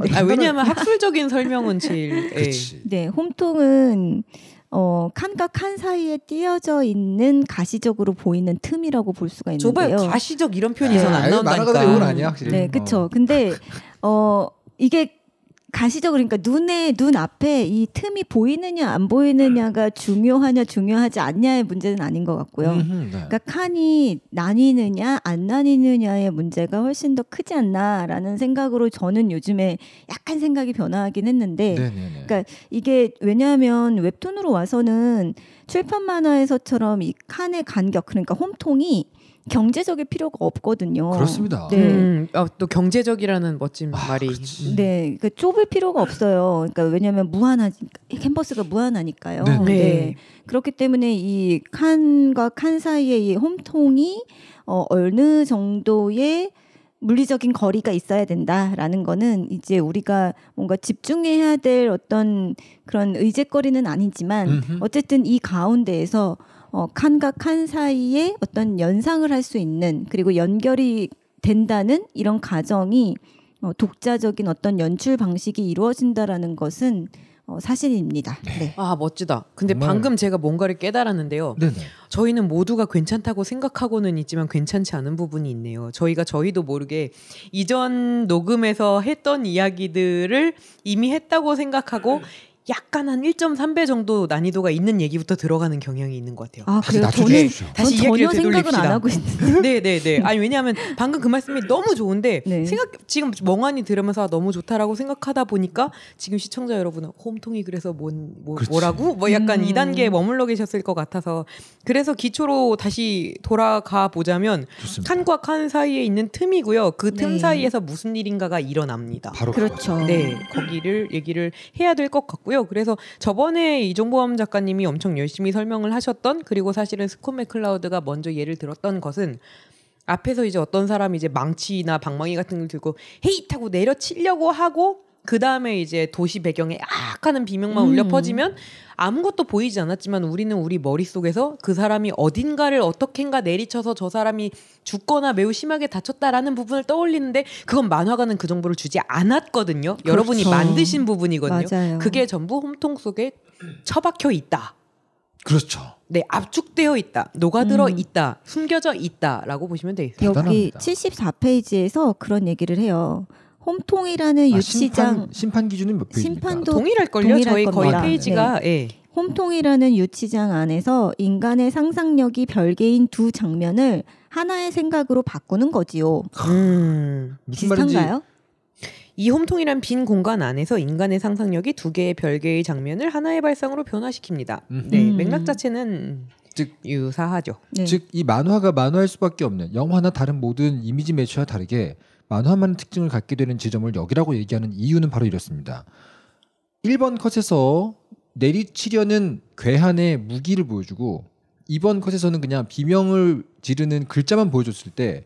네. 아, 왜냐하면 학술적인 설명은 제일. 예. 네, 홈통은 어, 칸과 칸 사이에 띄어져 있는 가시적으로 보이는 틈이라고 볼 수가 있는데요. 좁아요. 가시적 이런 표현이 네. 안 나온다니까. 나라가 욕 아니야, 확실히. 네, 그렇죠. 근데 어 이게 가시적으로 그러니까 눈에 눈 앞에 이 틈이 보이느냐 안 보이느냐가 중요하냐 중요하지 않냐의 문제는 아닌 것 같고요. 음 네. 그러니까 칸이 나뉘느냐 안 나뉘느냐의 문제가 훨씬 더 크지 않나라는 생각으로 저는 요즘에 약간 생각이 변화하긴 했는데, 네네네. 네, 네. 그러니까 이게 왜냐하면 웹툰으로 와서는 출판 만화에서처럼 이 칸의 간격 그러니까 홈통이 경제적일 필요가 없거든요. 그렇습니다. 네. 음, 아, 또 경제적이라는 멋진 아, 말이. 그치. 네, 그 좁을 필요가 없어요. 그러니까 왜냐면 무한한 캔버스가 무한하니까요. 네, 네. 네. 네. 그렇기 때문에 이 칸과 칸 사이의 이 홈통이 어, 어느 정도의 물리적인 거리가 있어야 된다라는 거는 이제 우리가 뭔가 집중해야 될 어떤 그런 의제거리는 아니지만 음흠. 어쨌든 이 가운데에서 어, 칸과 칸 사이에 어떤 연상을 할 수 있는 그리고 연결이 된다는 이런 가정이 어, 독자적인 어떤 연출 방식이 이루어진다라는 것은 어, 사실입니다. 네. 네. 아 멋지다. 근데 정말... 방금 제가 뭔가를 깨달았는데요. 네네. 저희는 모두가 괜찮다고 생각하고는 있지만 괜찮지 않은 부분이 있네요. 저희가 저희도 모르게 이전 녹음에서 했던 이야기들을 이미 했다고 생각하고 약간 한 1.3배 정도 난이도가 있는 얘기부터 들어가는 경향이 있는 것 같아요. 아, 그래요? 저는 다시 이야기를 생각은 안 하고 있는데. 네, 네, 네. 아니 왜냐하면 방금 그 말씀이 너무 좋은데 네. 생각 지금 멍하니 들으면서 아, 너무 좋다라고 생각하다 보니까 지금 시청자 여러분은 홈통이 그래서 뭔 뭐, 뭐라고 뭐 약간 음. 2단계에 머물러 계셨을 것 같아서 그래서 기초로 다시 돌아가 보자면 좋습니다. 칸과 칸 사이에 있는 틈이고요. 그틈 네. 사이에서 무슨 일인가가 일어납니다. 바로 그렇죠. 네, 거기를 얘기를 해야 될 것 같고요. 있고요. 그래서 저번에 이종보암 작가님이 엄청 열심히 설명을 하셨던 그리고 사실은 스콧 맥클라우드가 먼저 예를 들었던 것은 앞에서 이제 어떤 사람이 이제 망치나 방망이 같은 걸 들고 헤잇 하고 내려치려고 하고 그 다음에 이제 도시 배경에 악 하는 비명만 음. 울려 퍼지면 아무것도 보이지 않았지만 우리는 우리 머릿속에서 그 사람이 어딘가를 어떻게인가 내리쳐서 저 사람이 죽거나 매우 심하게 다쳤다라는 부분을 떠올리는데 그건 만화가는 그 정보를 주지 않았거든요. 그렇죠. 여러분이 만드신 부분이거든요. 맞아요. 그게 전부 홈통 속에 처박혀 있다. 그렇죠. 네, 압축되어 있다. 녹아들어 음. 있다. 숨겨져 있다라고 보시면 돼요. 여기 74페이지에서 그런 얘기를 해요. 홈통이라는 아, 유치장 심판, 심판 기준은 몇 페이지? 심판도 동일할 걸요. 동일할 저희 겁니다. 페이지가 네. 네. 홈통이라는 유치장 안에서 인간의 상상력이 별개인 두 장면을 하나의 생각으로 바꾸는 거지요. 음, 비슷한가요? 이 홈통이란 빈 공간 안에서 인간의 상상력이 두 개의 별개의 장면을 하나의 발상으로 변화시킵니다. 음. 네, 음. 맥락 자체는 즉 유사하죠. 네. 즉이 만화가 만화일 수밖에 없는 영화나 다른 모든 이미지 매체와 다르게 만화만 의 특징을 갖게 되는 지점을 여기라고 얘기하는 이유는 바로 이렇습니다. 1번 컷에서 내리치려는 괴한의 무기를 보여주고 2번 컷에서는 그냥 비명을 지르는 글자만 보여줬을 때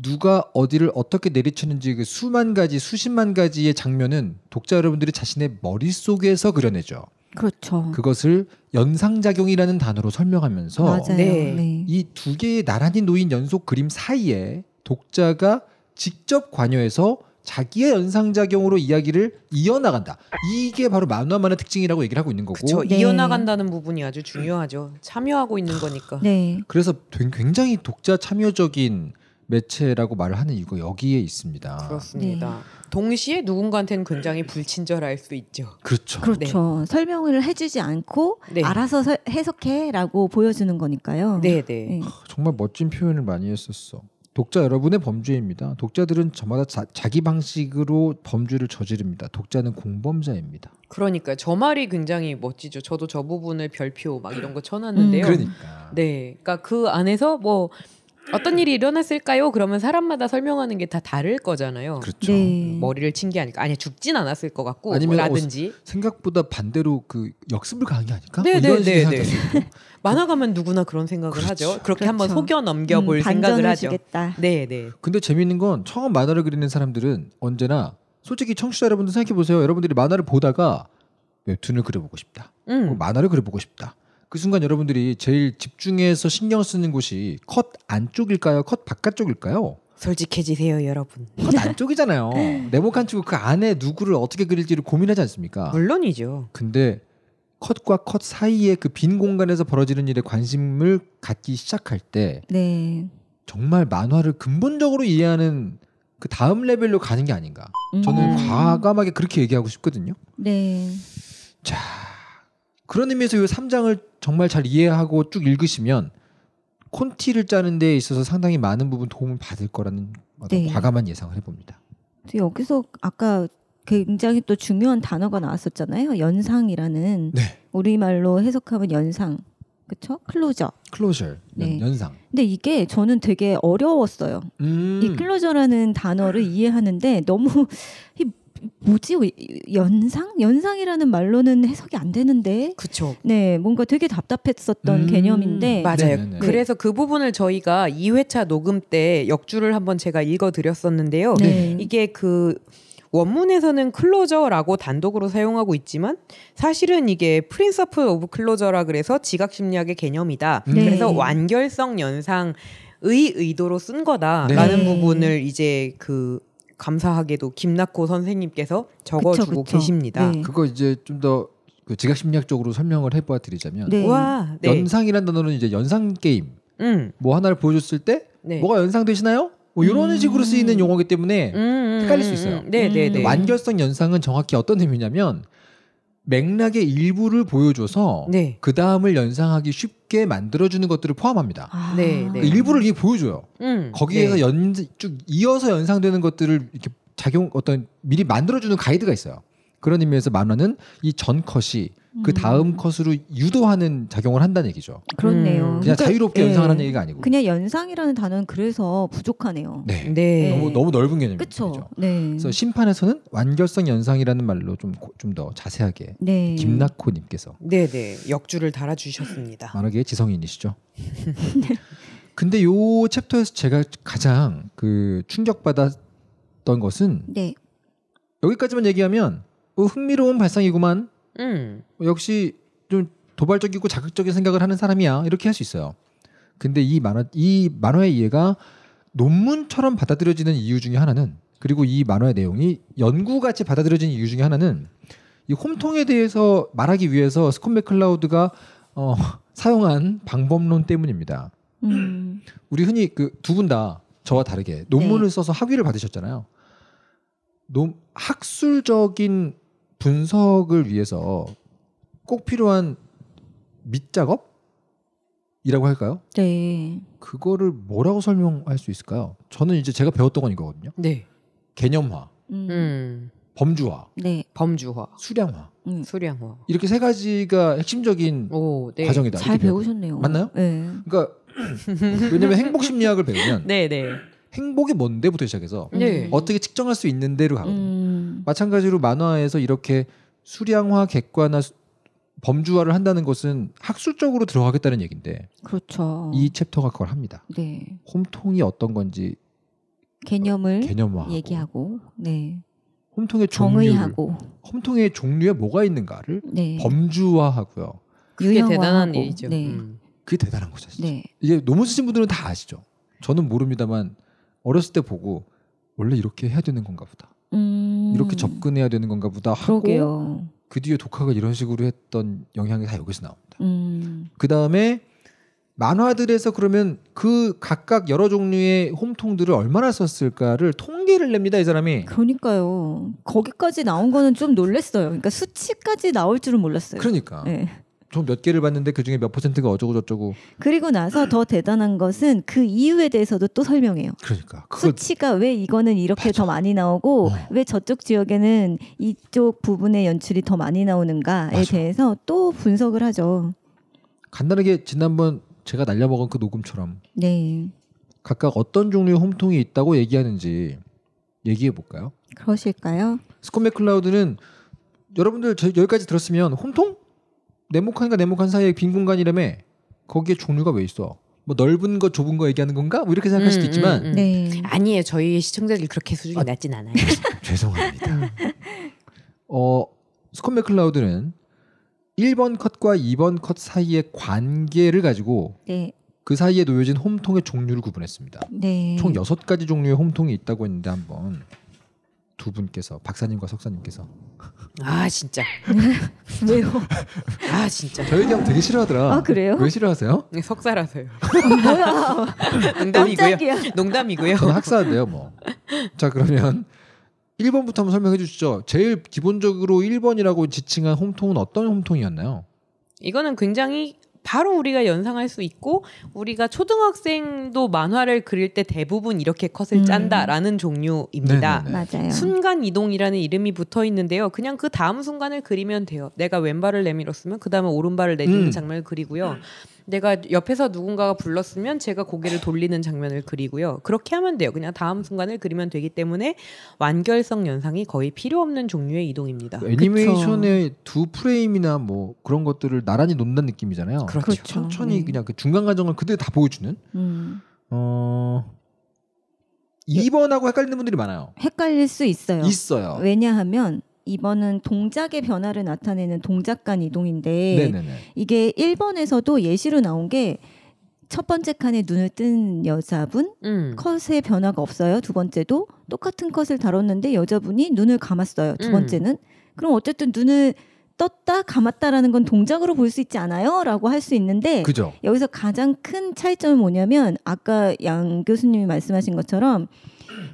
누가 어디를 어떻게 내리쳤는지그 수만 가지 수십만 가지의 장면은 독자 여러분들이 자신의 머릿속에서 그려내죠. 그렇죠. 그것을 연상작용이라는 단어로 설명하면서 네. 네. 이두 개의 나란히 놓인 연속 그림 사이에 독자가 직접 관여해서 자기의 연상작용으로 이야기를 이어나간다. 이게 바로 만화만의 특징이라고 얘기를 하고 있는 거고. 그쵸, 네. 이어나간다는 부분이 아주 중요하죠. 참여하고 있는 거니까. 네. 그래서 굉장히 독자 참여적인 매체라고 말을 하는 이유가 여기에 있습니다. 그렇습니다. 네. 동시에 누군가한테는 굉장히 불친절할 수 있죠. 그렇죠. 그렇죠. 네. 설명을 해주지 않고 네. 알아서 해석해라고 보여주는 거니까요. 네, 네. 네. 정말 멋진 표현을 많이 했었어. 독자 여러분의 범죄입니다. 독자들은 저마다 자, 기 방식으로 범죄를 저지릅니다. 독자는 공범자입니다. 그러니까 저 말이 굉장히 멋지죠. 저도 저 부분을 별표 막 이런 거 쳐놨는데요. 음, 그러니까. 네, 그러니까 그 안에서 뭐 어떤 일이 일어났을까요? 그러면 사람마다 설명하는 게 다 다를 거잖아요. 그렇죠. 네. 네. 머리를 친 게 아닐까. 아니 죽진 않았을 것 같고 아니면 라든지 어, 생각보다 반대로 그 역습을 가한 게 아닐까? 네네네. 뭐 네, 네, 만화 가면 누구나 그런 생각을 그렇죠. 하죠. 그렇게 그렇죠. 한번 속여 넘겨볼 음, 생각을 하시겠다 네, 네. 근데 재밌는 건 처음 만화를 그리는 사람들은 언제나 솔직히 청취자 여러분들 생각해 보세요. 여러분들이 만화를 보다가 웹툰을 네, 그려보고 싶다. 음. 만화를 그려보고 싶다. 그 순간 여러분들이 제일 집중해서 신경 쓰는 곳이 컷 안쪽일까요? 컷 바깥쪽일까요? 솔직해지세요, 여러분. 컷 안쪽이잖아요. 네모칸 치고 그 안에 누구를 어떻게 그릴지를 고민하지 않습니까? 물론이죠. 근데 컷과 컷 사이에 그 빈 공간에서 벌어지는 일에 관심을 갖기 시작할 때 네. 정말 만화를 근본적으로 이해하는 그 다음 레벨로 가는 게 아닌가. 저는 음. 과감하게 그렇게 얘기하고 싶거든요. 네. 자, 그런 의미에서 요 3장을 정말 잘 이해하고 쭉 읽으시면 콘티를 짜는 데 있어서 상당히 많은 부분 도움을 받을 거라는 네. 과감한 예상을 해봅니다. 여기서 아까 굉장히 또 중요한 단어가 나왔었잖아요. 연상이라는 네. 우리말로 해석하면 연상. 그쵸? 클로저. 클로저. 네. 연상. 근데 이게 저는 되게 어려웠어요. 음. 이 클로저라는 단어를 이해하는데 너무 이 뭐지 연상 연상이라는 말로는 해석이 안 되는데 그쵸. 네 뭔가 되게 답답했었던 음~ 개념인데 맞아요 네네네. 네, 네. 그래서 그 부분을 저희가 2회차 녹음 때 역주를 한번 제가 읽어드렸었는데요 네. 네. 이게 그 원문에서는 클로저라고 단독으로 사용하고 있지만 사실은 이게 프린서프 오브 클로저라 그래서 지각 심리학의 개념이다. 음. 네. 그래서 완결성 연상의 의도로 쓴 거다라는 네. 부분을 이제 그 감사하게도 김낙호 선생님께서 적어주고 그쵸, 그쵸. 계십니다. 네. 그거 이제 좀 더 그 지각 심리학적으로 설명을 해보아 드리자면 네. 네. 연상이란 단어는 이제 연상 게임 음. 뭐 하나를 보여줬을 때 네. 뭐가 연상되시나요? 뭐 이런 음. 식으로 쓰이는 용어기 때문에 음, 음. 헷갈릴 수 음. 있어요. 네, 네, 네. 완결성 연상은 정확히 어떤 의미냐면 맥락의 일부를 보여줘서 네. 그 다음을 연상하기 쉽게 만들어주는 것들을 포함합니다. 아, 네, 네. 그 일부를 이게 보여줘요. 음, 거기에서 네. 연, 쭉 이어서 연상되는 것들을 이렇게 작용 어떤 미리 만들어주는 가이드가 있어요. 그런 의미에서 만화는 이 전 컷이 그 음. 다음 컷으로 유도하는 작용을 한다는 얘기죠. 그렇네요. 음. 그냥 그러니까, 자유롭게 예. 연상하는 얘기가 아니고. 그냥 연상이라는 단어는 그래서 부족하네요. 네. 네. 너무 너무 넓은 개념이죠. 그렇죠. 네. 그래서 심판에서는 완결성 연상이라는 말로 좀 좀 더 자세하게 네. 김나코 님께서 네, 네. 역주를 달아 주셨습니다. 만화계의 지성인이시죠. 근데 요 챕터에서 제가 가장 그 충격받았던 것은 네. 여기까지만 얘기하면 어, 흥미로운 발상이구만 음. 역시 좀 도발적이고 자극적인 생각을 하는 사람이야 이렇게 할 수 있어요. 근데 이 만화 이 만화의 이해가 논문처럼 받아들여지는 이유 중에 하나는 그리고 이 만화의 내용이 연구같이 받아들여진 이유 중에 하나는 이 홈통에 대해서 말하기 위해서 스콘 맥클라우드가 어, 사용한 방법론 때문입니다. 음. 우리 흔히 그 두 분 다 저와 다르게 논문을 네. 써서 학위를 받으셨잖아요. 논, 학술적인 분석을 위해서 꼭 필요한 밑작업이라고 할까요? 네. 그거를 뭐라고 설명할 수 있을까요? 저는 이제 제가 배웠던 건 이거거든요. 네. 개념화, 음. 음. 범주화, 네. 범주화, 수량화, 음. 수량화. 이렇게 세 가지가 핵심적인 오, 네. 과정이다. 잘 배우셨네요. 맞나요? 네. 그러니까 왜냐면 하 행복 심리학을 배우면 네, 네. 행복이 뭔데부터 시작해서 음. 네. 어떻게 측정할 수 있는데로 가거든요. 음. 마찬가지로 만화에서 이렇게 수량화, 객관화, 범주화를 한다는 것은 학술적으로 들어가겠다는 얘기인데 그렇죠. 이 챕터가 그걸 합니다. 네. 홈통이 어떤 건지 개념을 개념화 얘기하고 네. 홈통의 정의하고 홈통의 종류에 뭐가 있는가를 네. 범주화하고요. 그게 대단한 일이죠. 네. 음. 그게 대단한 거죠. 네. 이게 논문 쓰신 분들은 다 아시죠. 저는 모릅니다만 어렸을 때 보고 원래 이렇게 해야 되는 건가 보다. 음... 이렇게 접근해야 되는 건가 보다 하고 그러게요. 그 뒤에 독학을 이런 식으로 했던 영향이 다 여기서 나옵니다. 음... 그 다음에 만화들에서 그러면 그 각각 여러 종류의 홈통들을 얼마나 썼을까를 통계를 냅니다 이 사람이. 그러니까요. 거기까지 나온 거는 좀 놀랐어요. 그러니까 수치까지 나올 줄은 몰랐어요. 그러니까. 네. 총몇 개를 봤는데 그 중에 몇 퍼센트가 어쩌고 저쩌고. 그리고 나서 더 대단한 것은 그 이유에 대해서도 또 설명해요. 그러니까 그걸... 수치가 왜 이거는 이렇게 맞아. 더 많이 나오고 어. 왜 저쪽 지역에는 이쪽 부분의 연출이 더 많이 나오는가에 맞아. 대해서 또 분석을 하죠. 간단하게 지난번 제가 날려먹은 그 녹음처럼. 네. 각각 어떤 종류의 홈통이 있다고 얘기하는지 얘기해 볼까요? 그러실까요? 스콘 맥클라우드는 여러분들 저, 여기까지 들었으면 홈통 네모칸과 네모칸 사이에 빈 공간이라며 거기에 종류가 왜 있어? 뭐 넓은 거 좁은 거 얘기하는 건가? 뭐 이렇게 생각할 음, 수도 있지만 음, 음. 네. 아니에요. 저희 시청자들이 그렇게 수준이 아, 낮진 않아요. 죄송합니다. 음. 어, 스콧 맥클라우드는 1번 컷과 2번 컷 사이의 관계를 가지고 네. 그 사이에 놓여진 홈통의 종류를 구분했습니다. 네. 총 6가지 종류의 홈통이 있다고 했는데 한번 두 분께서 박사님과 석사님께서 아 진짜 왜요? 아 진짜 저희 형 되게 싫어하더라. 아 그래요? 왜 싫어하세요? 네, 석사라서요. 뭐야? 농담이고요. 농담이고요. 저는 학사인데요, 뭐. 자 그러면 1번부터 한번 설명해 주시죠. 제일 기본적으로 1번이라고 지칭한 홈통은 어떤 홈통이었나요? 이거는 굉장히 바로 우리가 연상할 수 있고 우리가 초등학생도 만화를 그릴 때 대부분 이렇게 컷을 음. 짠다라는 종류입니다. 네, 네, 네. 맞아요. 순간 이동이라는 이름이 붙어 있는데요. 그냥 그 다음 순간을 그리면 돼요. 내가 왼발을 내밀었으면 그 다음에 오른발을 내딛는 음. 장면을 그리고요. 음. 내가 옆에서 누군가가 불렀으면 제가 고개를 돌리는 장면을 그리고요. 그렇게 하면 돼요. 그냥 다음 순간을 그리면 되기 때문에 완결성 연상이 거의 필요 없는 종류의 이동입니다. 그 애니메이션의 그쵸. 두 프레임이나 뭐 그런 것들을 나란히 놓는 느낌이잖아요. 그렇죠. 그렇죠. 천천히 네. 그냥 그 중간 과정을 그대로 다 보여주는. 음. 어. 2번하고 헷갈리는 분들이 많아요. 헷갈릴 수 있어요. 있어요. 왜냐하면 이번은 동작의 변화를 나타내는 동작 간 이동인데 네네네. 이게 1번에서도 예시로 나온 게 첫 번째 칸에 눈을 뜬 여자분 음. 컷의 변화가 없어요. 두 번째도 똑같은 컷을 다뤘는데 여자분이 눈을 감았어요. 두 음. 번째는 그럼 어쨌든 눈을 떴다 감았다라는 건 동작으로 볼 수 있지 않아요라고 할 수 있는데 그죠. 여기서 가장 큰 차이점은 뭐냐면 아까 양 교수님이 말씀하신 것처럼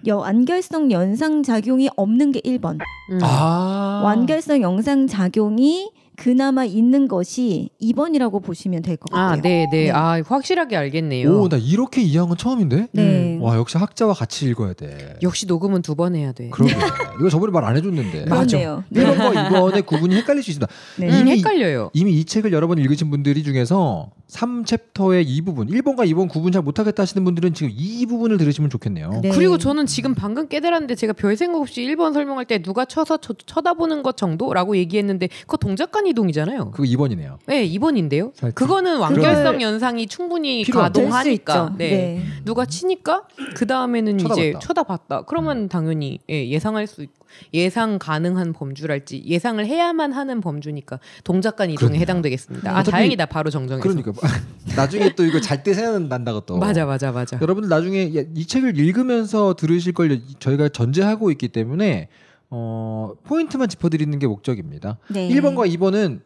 여, 완결성 연상 작용이 없는 게 1번. 음. 아~ 완결성 영상 작용이 그나마 있는 것이 2번이라고 보시면 될것 아, 같아요. 아, 네, 네. 아, 확실하게 알겠네요. 오, 나 이렇게 이해한 건 처음인데? 네. 음. 와, 역시 학자와 같이 읽어야 돼. 역시 녹음은 두 번 해야 돼. 그러게. 이거 저번에 말 안 해줬는데. 맞아요. 네. 이런 거 이번에 구분이 헷갈릴 수있다 네. 이미, 헷갈려요. 이미 이 책을 여러 번 읽으신 분들이 중에서 3챕터의 이 부분, 1번과 2번 구분 잘 못하겠다 하시는 분들은 지금 이 부분을 들으시면 좋겠네요. 네. 그리고 저는 지금 방금 깨달았는데 제가 별 생각 없이 1번 설명할 때 누가 쳐서 쳐, 쳐다보는 것 정도라고 얘기했는데 그동작까 순간 이동이잖아요. 그거 2번이네요. 네, 2번인데요. 살짝. 그거는 완결성 연상이 충분히 가동하니까 네. 네. 누가 치니까 그 다음에는 이제 쳐다봤다. 그러면 음. 당연히 예, 예상할 수 있고 예상 가능한 범주랄지 예상을 해야만 하는 범주니까 동작간 이동에 그렇네요. 해당되겠습니다. 아 다행이다 바로 정정해서. 그러니까 나중에 또 이거 잘 때 생각난다고 또. 맞아 맞아 맞아. 여러분 나중에 이 책을 읽으면서 들으실 걸 저희가 전제하고 있기 때문에 어, 포인트만 짚어드리는 게 목적입니다. 네. 1번과 2번은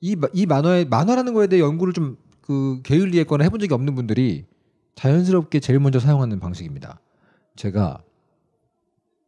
이, 이 만화의 만화라는 거에 대해 연구를 좀그 게을리했거나 해본 적이 없는 분들이 자연스럽게 제일 먼저 사용하는 방식입니다. 제가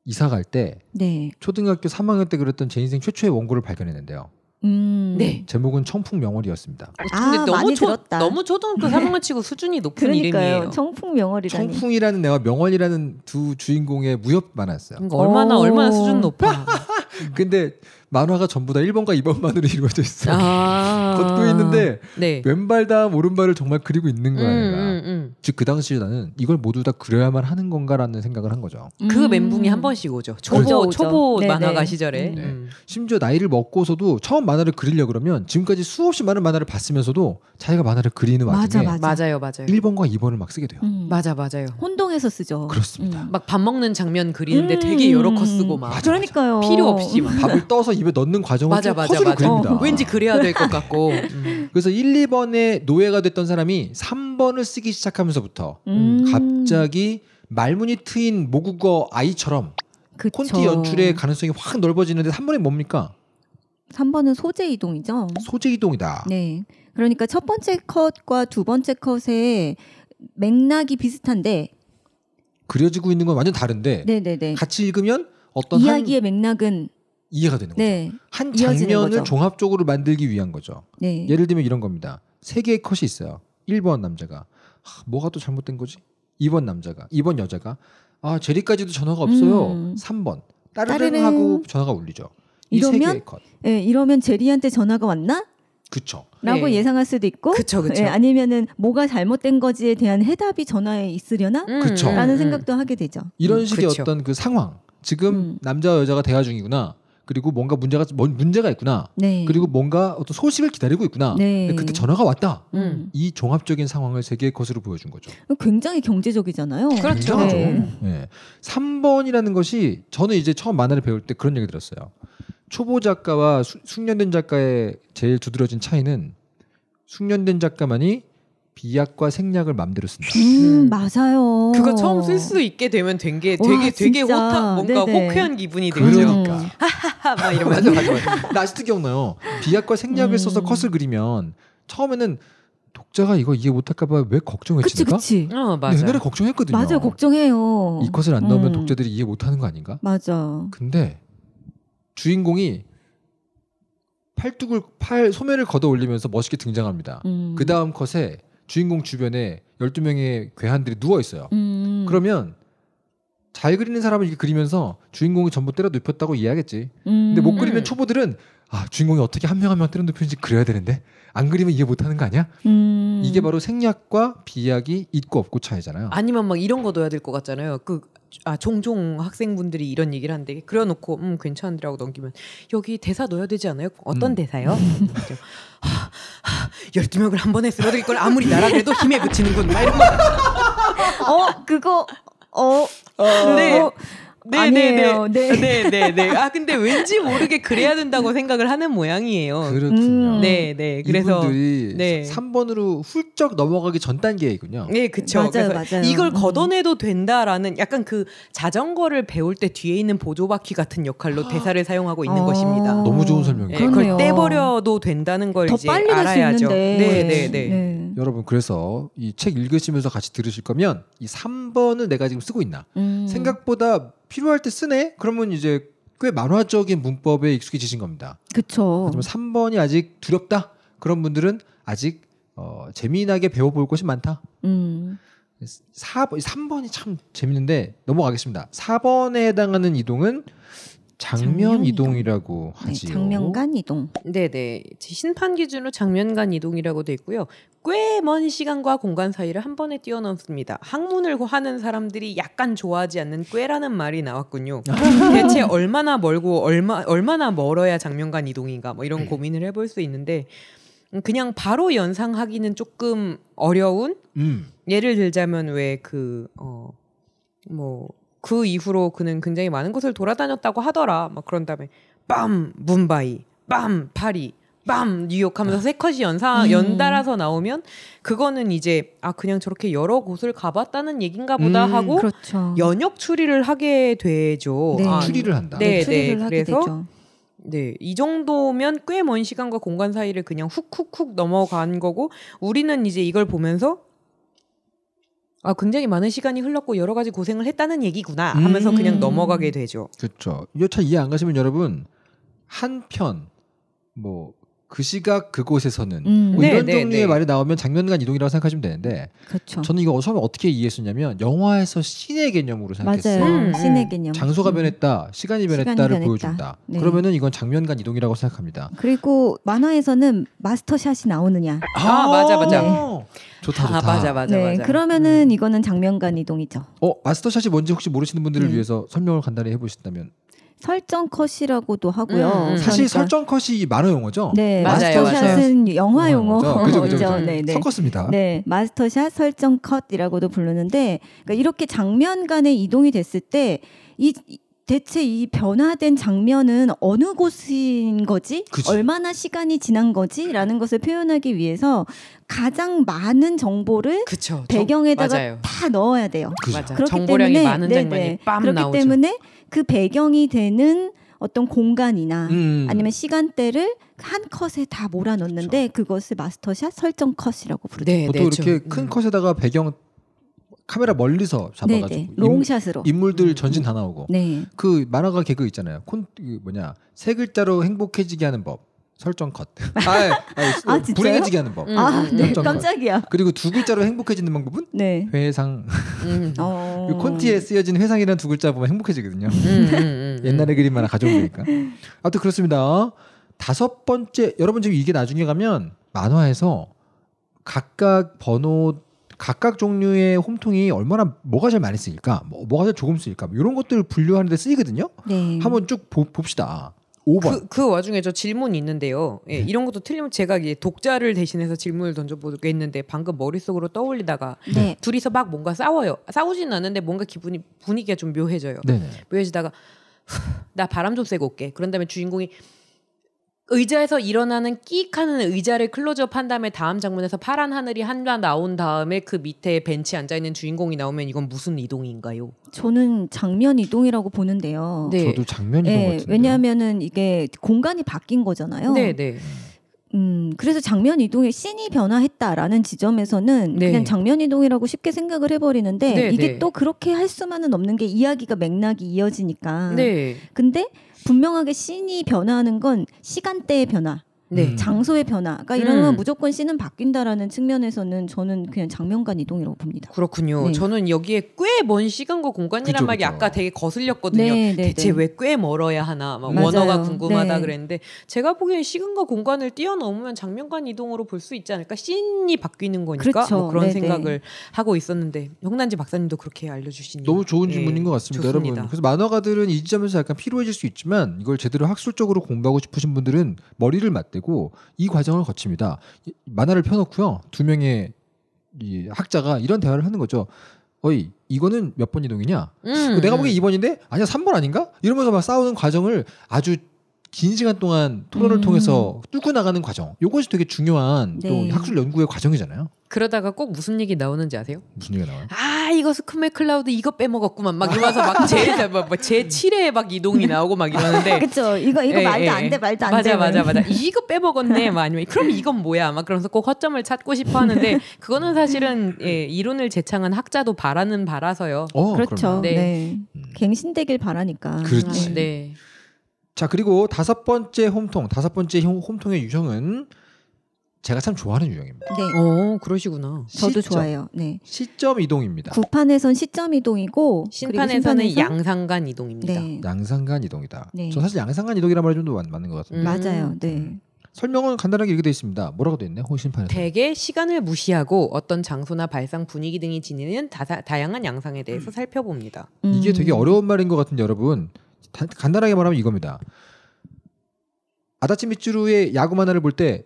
이사 갈때 네. 초등학교 3학년 때 그랬던 제 인생 최초의 원고를 발견했는데요. 음. 네. 제목은 청풍 명월이었습니다. 어, 아, 아 너무 많이 초, 들었다. 너무 초등학교 3학년 치고 수준이 높은 그러니까요. 이름이에요. 청풍 명월이라니. 청풍이라는 애와 명월이라는 두 주인공의 무협 만화였어요. 그러니까 얼마나 얼마나 수준 높아. 근데 만화가 전부 다 1번과 2번만으로 이루어져 있어요. 아~ 걷고 있는데 네. 왼발 다음 오른발을 정말 그리고 있는 거야. 음, 내가. 음. 음. 즉그 당시에 나는 이걸 모두 다 그려야만 하는 건가라는 생각을 한 거죠. 그 음. 멘붕이 한 번씩 오죠. 초보 그렇죠. 초보 네네. 만화가 시절에. 네. 네. 음. 네. 음. 심지어 나이를 먹고서도 처음 만화를 그리려 그러면 지금까지 수없이 많은 만화를 봤으면서도 자기가 만화를 그리는 와중에 맞아, 맞아. 요 맞아요. 1번과 2번을 막 쓰게 돼요. 맞아, 맞아요. 혼동해서 쓰죠. 그렇습니다. 막밥 먹는 장면 그리는데 되게 여러 컷 쓰고 막. 맞아, 그러니까요. 필요 없이 막. 밥을 떠서 입에 넣는 과정을 맞아, 맞아, 맞아. 그립니다. 어. 왠지 그래야 될 것 같고. 음. 그래서 1, 2번에 노예가 됐던 사람이 3 3번을 쓰기 시작하면서부터 음. 갑자기 말문이 트인 모국어 아이처럼 그쵸. 콘티 연출의 가능성이 확 넓어지는데 3번이 뭡니까? 3번은 소재 이동이죠. 소재 이동이다. 네. 그러니까 첫 번째 컷과 두 번째 컷의 맥락이 비슷한데 그려지고 있는 건 완전 다른데 네네네. 네, 네. 같이 읽으면 어떤 이야기의 한, 맥락은 이해가 되는 네. 거죠. 한 장면을 거죠. 종합적으로 만들기 위한 거죠. 네. 예를 들면 이런 겁니다. 세 개의 컷이 있어요. 1번 남자가 아, 뭐가 또 잘못된 거지? 2번 남자가 2번 여자가 아 제리까지도 전화가 없어요. 음. 3번 따르릉 하고 전화가 울리죠. 이러면 예, 이러면 제리한테 전화가 왔나? 그쵸. 라고 예. 상할 수도 있고, 그쵸, 그쵸. 예, 아니면은 뭐가 잘못된 거지에 대한 해답이 전화에 있으려나? 음, 그쵸. 음, 라는 음. 생각도 하게 되죠. 이런 음, 식의 그쵸. 어떤 그 상황, 지금 음. 남자와 여자가 대화 중이구나. 그리고 뭔가 문제가 문제가 있구나. 네. 그리고 뭔가 어떤 소식을 기다리고 있구나. 네. 그때 전화가 왔다. 음. 이 종합적인 상황을 세계의 것으로 보여준 거죠. 굉장히 경제적이잖아요. 그렇죠. 굉장하죠. 네. 네. 3번이라는 것이 저는 이제 처음 만화를 배울 때 그런 얘기 들었어요. 초보 작가와 수, 숙련된 작가의 제일 두드러진 차이는 숙련된 작가만이 비약과 생략을 맘대로 쓴다. 음, 음. 맞아요. 그거 처음 쓸 수 있게 되면 된 게 되게 와, 되게 호타, 뭔가 네네. 호쾌한 기분이 들죠. 그러니까. 음. 막 이러면 맞나 아직도 기억나요. 비약과 생략을 음. 써서 컷을 그리면 처음에는 독자가 이거 이해 못할까봐 왜 걱정했을까? 그치 그치. 어, 맞아. 옛날에 걱정했거든요. 맞아요, 걱정해요. 이 컷을 안 넣으면 음. 독자들이 이해 못하는 거 아닌가? 맞아. 근데 주인공이 팔뚝을 팔 소매를 걷어 올리면서 멋있게 등장합니다. 음. 그 다음 컷에 주인공 주변에 12명의 괴한들이 누워 있어요. 음. 그러면 잘 그리는 사람은 이렇게 그리면서 주인공이 전부 때려 눕혔다고 이해하겠지. 음. 근데 못 음. 그리는 초보들은 아, 주인공이 어떻게 한 명 한 명 때려 눕히는지 그려야 되는데 안 그리면 이해 못 하는 거 아니야? 음. 이게 바로 생략과 비약이 있고 없고 차이잖아요. 아니면 막 이런 거 넣어야 될 것 같잖아요. 그아 종종 학생분들이 이런 얘기를 하는데 그려놓고 음 괜찮으라고 넘기면 여기 대사 넣어야 되지 않아요? 어떤 음. 대사요? 하, 하, 12명을 한 번에 쓰러뜨릴 걸 아무리 나라 그래도 힘에 붙이는군 막 이런 거. 어 그거 어, 어. 네. 어. 네네네. 네네네. 아, 네. 네, 네, 네. 아 근데 왠지 모르게 그래야 된다고 생각을 하는 모양이에요. 그렇군요. 네네. 음. 네. 그래서 이분들이 네. 3번으로 훌쩍 넘어가기 전 단계이군요. 네, 그렇죠. 맞아요, 맞아요. 이걸 음. 걷어내도 된다라는 약간 그 자전거를 배울 때 뒤에 있는 보조바퀴 같은 역할로 아. 대사를 사용하고 있는 아~ 것입니다. 어. 너무 좋은 설명이에요. 네, 그걸 떼버려도 된다는 걸 이제 알아야죠. 네네네. 네, 네. 여러분 그래서 이 책 읽으시면서 같이 들으실 거면 이 3번을 내가 지금 쓰고 있나 음. 생각보다 필요할 때 쓰네? 그러면 이제 꽤 만화적인 문법에 익숙해지신 겁니다. 그렇죠. 하지만 3번이 아직 두렵다. 그런 분들은 아직 어, 재미나게 배워볼 것이 많다. 음. 4번, 3번이 참 재밌는데 넘어가겠습니다. 4번에 해당하는 이동은 장면 이동이라고 네, 하지요. 네, 장면간 이동. 네네. 신판 기준으로 장면간 이동이라고 돼 있고요. 꽤 먼 시간과 공간 사이를 한 번에 뛰어넘습니다. 학문을 하는 사람들이 약간 좋아하지 않는 꽤라는 말이 나왔군요. 아. 대체 얼마나 멀고 얼마 얼마나 멀어야 장면간 이동인가 뭐 이런 네. 고민을 해볼 수 있는데 음, 그냥 바로 연상하기는 조금 어려운. 음. 예를 들자면 왜 그 어. 뭐그 이후로 그는 굉장히 많은 곳을 돌아다녔다고 하더라. 막 그런 다음에 빰 문바이, 빰 파리, 빰 뉴욕 하면서 아. 세 컷이 연사 음. 연달아서 나오면 그거는 이제 아 그냥 저렇게 여러 곳을 가봤다는 얘긴가 보다 음, 하고 그렇죠. 연역 추리를 하게 되죠. 네. 아, 추리를 한다. 네, 네, 네. 추리를 네. 하게 그래서 되죠. 네, 이 정도면 꽤 먼 시간과 공간 사이를 그냥 훅훅훅 넘어간 거고 우리는 이제 이걸 보면서 아 굉장히 많은 시간이 흘렀고 여러 가지 고생을 했다는 얘기구나 하면서 음. 그냥 넘어가게 되죠. 그렇죠. 이거 잘 이해 안 가시면 여러분 한편 뭐그 시각 그곳에서는 음. 뭐 이런 네, 네 종류의 네, 말이 나오면 장면간 이동이라고 생각하시면 되는데 그렇 저는 이거 처음에 어떻게 이해했었냐면 영화에서 시내 개념으로 생각했어요. 맞아요. 음. 씬의 음. 개념. 장소가 음. 변했다, 시간이 변했다를 시간이 보여준다. 네. 그러면은 이건 장면간 이동이라고 생각합니다. 그리고 만화에서는 마스터샷이 나오느냐. 아, 아 맞아 맞아. 네. 좋다 좋다. 아, 맞아 맞아 네, 맞아. 그러면은 음. 이거는 장면간 이동이죠. 어 마스터샷이 뭔지 혹시 모르시는 분들을 네. 위해서 설명을 간단히 해보신다면 설정 컷이라고도 하고요. 음, 음. 사실 그러니까. 설정 컷이 만화 용어죠. 네, 마스터샷은 영화 용어. 네, 네. 섞었습니다. 네, 마스터샷 설정 컷이라고도 부르는데 그러니까 이렇게 장면 간의 이동이 됐을 때이 대체 이 변화된 장면은 어느 곳인 거지? 그치. 얼마나 시간이 지난 거지? 라는 것을 표현하기 위해서 가장 많은 정보를 그쵸. 배경에다가 정, 다 넣어야 돼요. 그렇 그렇기 정보량이 때문에 많은 장면이 네, 네. 빰 그렇기 나오죠. 때문에 그 배경이 되는 어떤 공간이나 음. 아니면 시간대를 한 컷에 다 몰아넣는데 그렇죠. 그것을 마스터샷 설정 컷이라고 부르죠. 네, 보통 네, 어, 이렇게 좀, 큰 음. 컷에다가 배경 카메라 멀리서 잡아가지고 롱샷으로 인물들 음. 전신 다 나오고 네. 그 만화가 개그 있잖아요. 콘 뭐냐 세 글자로 행복해지게 하는 법. 설정 컷. 아, 예. 아, 아 불행해지게 하는 법. 아, 네. 깜짝이야. 컷. 그리고 두 글자로 행복해지는 방법은 네. 회상. 음. 어... 그 콘티에 쓰여진 회상이라는 두 글자 보면 행복해지거든요. 옛날에 그림 만화 가져온 거니까. 아무튼 그렇습니다. 다섯 번째 여러분 지금 이게 나중에 가면 만화에서 각각 번호 각각 종류의 홈통이 얼마나 뭐가 제일 많이 쓰일까, 뭐, 가 제일 조금 쓰일까 뭐 이런 것들을 분류하는데 쓰이거든요. 네. 한번 쭉 보, 봅시다. 5번. 그, 그 와중에 저 질문이 있는데요. 예, 네. 이런 것도 틀리면 제가 이게 독자를 대신해서 질문을 던져보겠는데 방금 머릿속으로 떠올리다가 네. 둘이서 막 뭔가 싸워요. 싸우진 않는데 뭔가 기분이 분위기가 좀 묘해져요. 묘해지다가 나 바람 좀 쐬고 올게. 그런 다음에 주인공이 의자에서 일어나는 끼익하는 의자를 클로즈업한 다음에 다음 장면에서 파란 하늘이 한가 나온 다음에 그 밑에 벤치 앉아 있는 주인공이 나오면 이건 무슨 이동인가요? 저는 장면 이동이라고 보는데요. 네. 저도 장면 이동 네, 같은데. 왜냐하면은 이게 공간이 바뀐 거잖아요. 네, 네. 음, 그래서 장면 이동의 씬이 변화했다라는 지점에서는 네. 그냥 장면 이동이라고 쉽게 생각을 해버리는데 네, 이게 네. 또 그렇게 할 수만은 없는 게 이야기가 맥락이 이어지니까. 네. 근데 분명하게 씬이 변화하는 건 시간대의 변화. 네. 음. 장소의 변화 그러니까 이런 건 음. 무조건 씬은 바뀐다라는 측면에서는 저는 그냥 장면간 이동이라고 봅니다. 그렇군요. 네. 저는 여기에 꽤 먼 시간과 공간이란 그쵸, 말이 그쵸. 아까 되게 거슬렸거든요. 네, 네 대체 네. 왜꽤 멀어야 하나 막 맞아요. 원어가 궁금하다 네. 그랬는데 제가 보기엔 시간과 공간을 뛰어넘으면 장면간 이동으로 볼 수 있지 않을까? 씬이 바뀌는 거니까 뭐 그렇죠. 뭐 그런 생각을 하고 있었는데 홍난지 박사님도 그렇게 알려주시니 너무 좋은 질문인 것 같습니다, 좋습니다. 여러분. 그래서 만화가들은 이 지점에서 약간 피로해질 수 있지만 이걸 제대로 학술적으로 공부하고 싶으신 분들은 머리를 맞대. 고 되고 이 과정을 거칩니다. 만화를 펴놓고요. 두 명의 이 학자가 이런 대화를 하는 거죠. 어이 이거는 몇 번 이동이냐? 음, 내가 보기엔 음. 2번인데 아니야 3번 아닌가? 이러면서 막 싸우는 과정을 아주 긴 시간 동안 토론을 음. 통해서 뚫고 나가는 과정. 요것이 되게 중요한 네. 또 학술 연구의 과정이잖아요. 그러다가 꼭 무슨 얘기 나오는지 아세요? 무슨 얘기 나와요? 아 이거 스크멜 클라우드 이거 빼먹었구만 막 이러면서 막제제 막, 막 7회 뭐, 뭐 막 이동이 나오고 막 이러는데 그렇 이거 이거 예, 말도 예, 안돼 말도 안 맞아 돼, 맞아 맞아 이거 빼먹었네 막 뭐 아니면 그럼 이건 뭐야 막 그러면서 꼭 허점을 찾고 싶어 하는데 그거는 사실은 예, 이론을 제창한 학자도 바라는 바라서요. 어, 그렇죠. 네. 네. 음. 갱신되길 바라니까. 그렇지. 아, 네. 자 그리고 다섯 번째 홈통 다섯 번째 홈통의 유형은 제가 참 좋아하는 유형입니다. 네. 어, 그러시구나. 저도 좋아요 네. 시점 이동입니다. 구판에서 시점 이동이고 심판에서는 양상간 이동입니다. 네. 양상간 이동이다. 네. 저 사실 양상간 이동이란 말이 좀더 맞는 것 같습니다. 음. 맞아요. 네. 음. 설명은 간단하게 이렇게 되어 있습니다. 뭐라고 되어 있나요? 호심판에서. 대개 시간을 무시하고 어떤 장소나 발상 분위기 등이 지니는 다, 양한 양상에 대해서 음. 살펴봅니다. 음. 이게 되게 어려운 말인 것 같은데 여러분 단, 간단하게 말하면 이겁니다. 아다치 미츠루의 야구 만화를 볼 때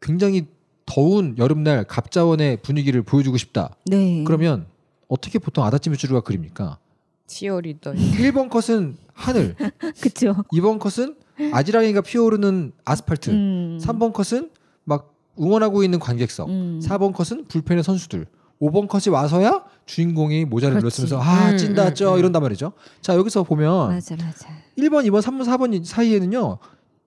굉장히 더운 여름날 갑자원의 분위기를 보여주고 싶다. 네. 그러면 어떻게 보통 아다치 미츠루가 그립니까? 치어리더. 1번 컷은 하늘. 그쵸. 2번 컷은 아지랑이가 피어오르는 아스팔트. 음. 3번 컷은 막 응원하고 있는 관객석. 음. 4번 컷은 불펜의 선수들. 5번 컷이 와서야 주인공이 모자를 눌렀으면서 아 음, 찐다 음, 쪄 음, 이런단 말이죠. 자 여기서 보면 맞아, 맞아. 1번, 2번, 3번, 4번 사이에는요.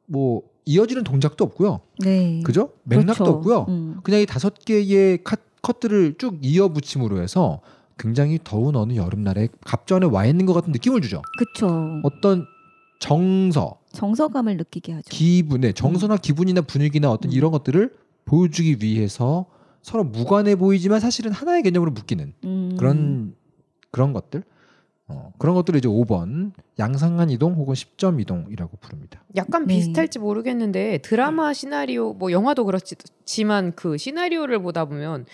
뭐 이어지는 동작도 없고요. 네. 그죠? 맥락도 그렇죠. 없고요. 음. 그냥 이 다섯 개의 컷, 컷들을 쭉 이어붙임으로 해서 굉장히 더운 어느 여름날에 갑전에 와 있는 것 같은 느낌을 주죠. 그렇 어떤 정서, 정서감을 느끼게 하죠. 기분, 네, 정서나 음. 기분이나 분위기나 어떤 음. 이런 것들을 보여주기 위해서 서로 무관해 보이지만 사실은 하나의 개념으로 묶이는 음. 그런 그런 것들 어, 그런 것들을 이제 5번 양상한 이동 혹은 10점 이동이라고 부릅니다. 약간 네. 비슷할지 모르겠는데 드라마 시나리오 뭐 영화도 그렇지만 그 시나리오를 보다 보면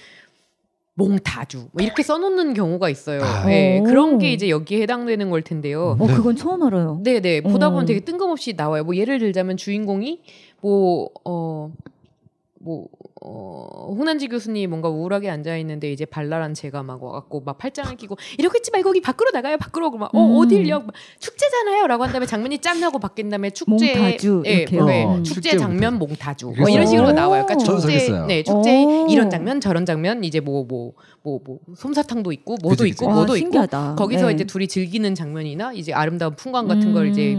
몽다주 뭐 이렇게 써놓는 경우가 있어요. 아. 네, 그런 게 이제 여기에 해당되는 걸 텐데요. 어, 네. 그건 처음 알아요. 네네 네. 보다 어. 보면 되게 뜬금없이 나와요. 뭐 예를 들자면 주인공이 뭐 어, 뭐 어, 호난지 교수님 뭔가 우울하게 앉아 있는데 이제 발랄한 제가 막 와갖고 막 팔짱을 끼고 이렇게 했지 말고 거기 밖으로 나가요 밖으로 막 어, 음. 어딜요 축제잖아요라고 한 다음에 장면이 짠 하고 바뀐 다음에 축제 몽타주 예, 이렇게 뭐, 네, 어, 축제 장면 몽타주 뭐 이런 식으로 나와요. 그러니까 축제 네 축제 이런 장면 저런 장면 이제 뭐 뭐 뭐뭐 뭐, 뭐, 솜사탕도 있고 뭐도 그치, 그치. 있고 뭐도 와, 아, 있고 신기하다. 거기서 네. 이제 둘이 즐기는 장면이나 이제 아름다운 풍광 같은 음. 걸 이제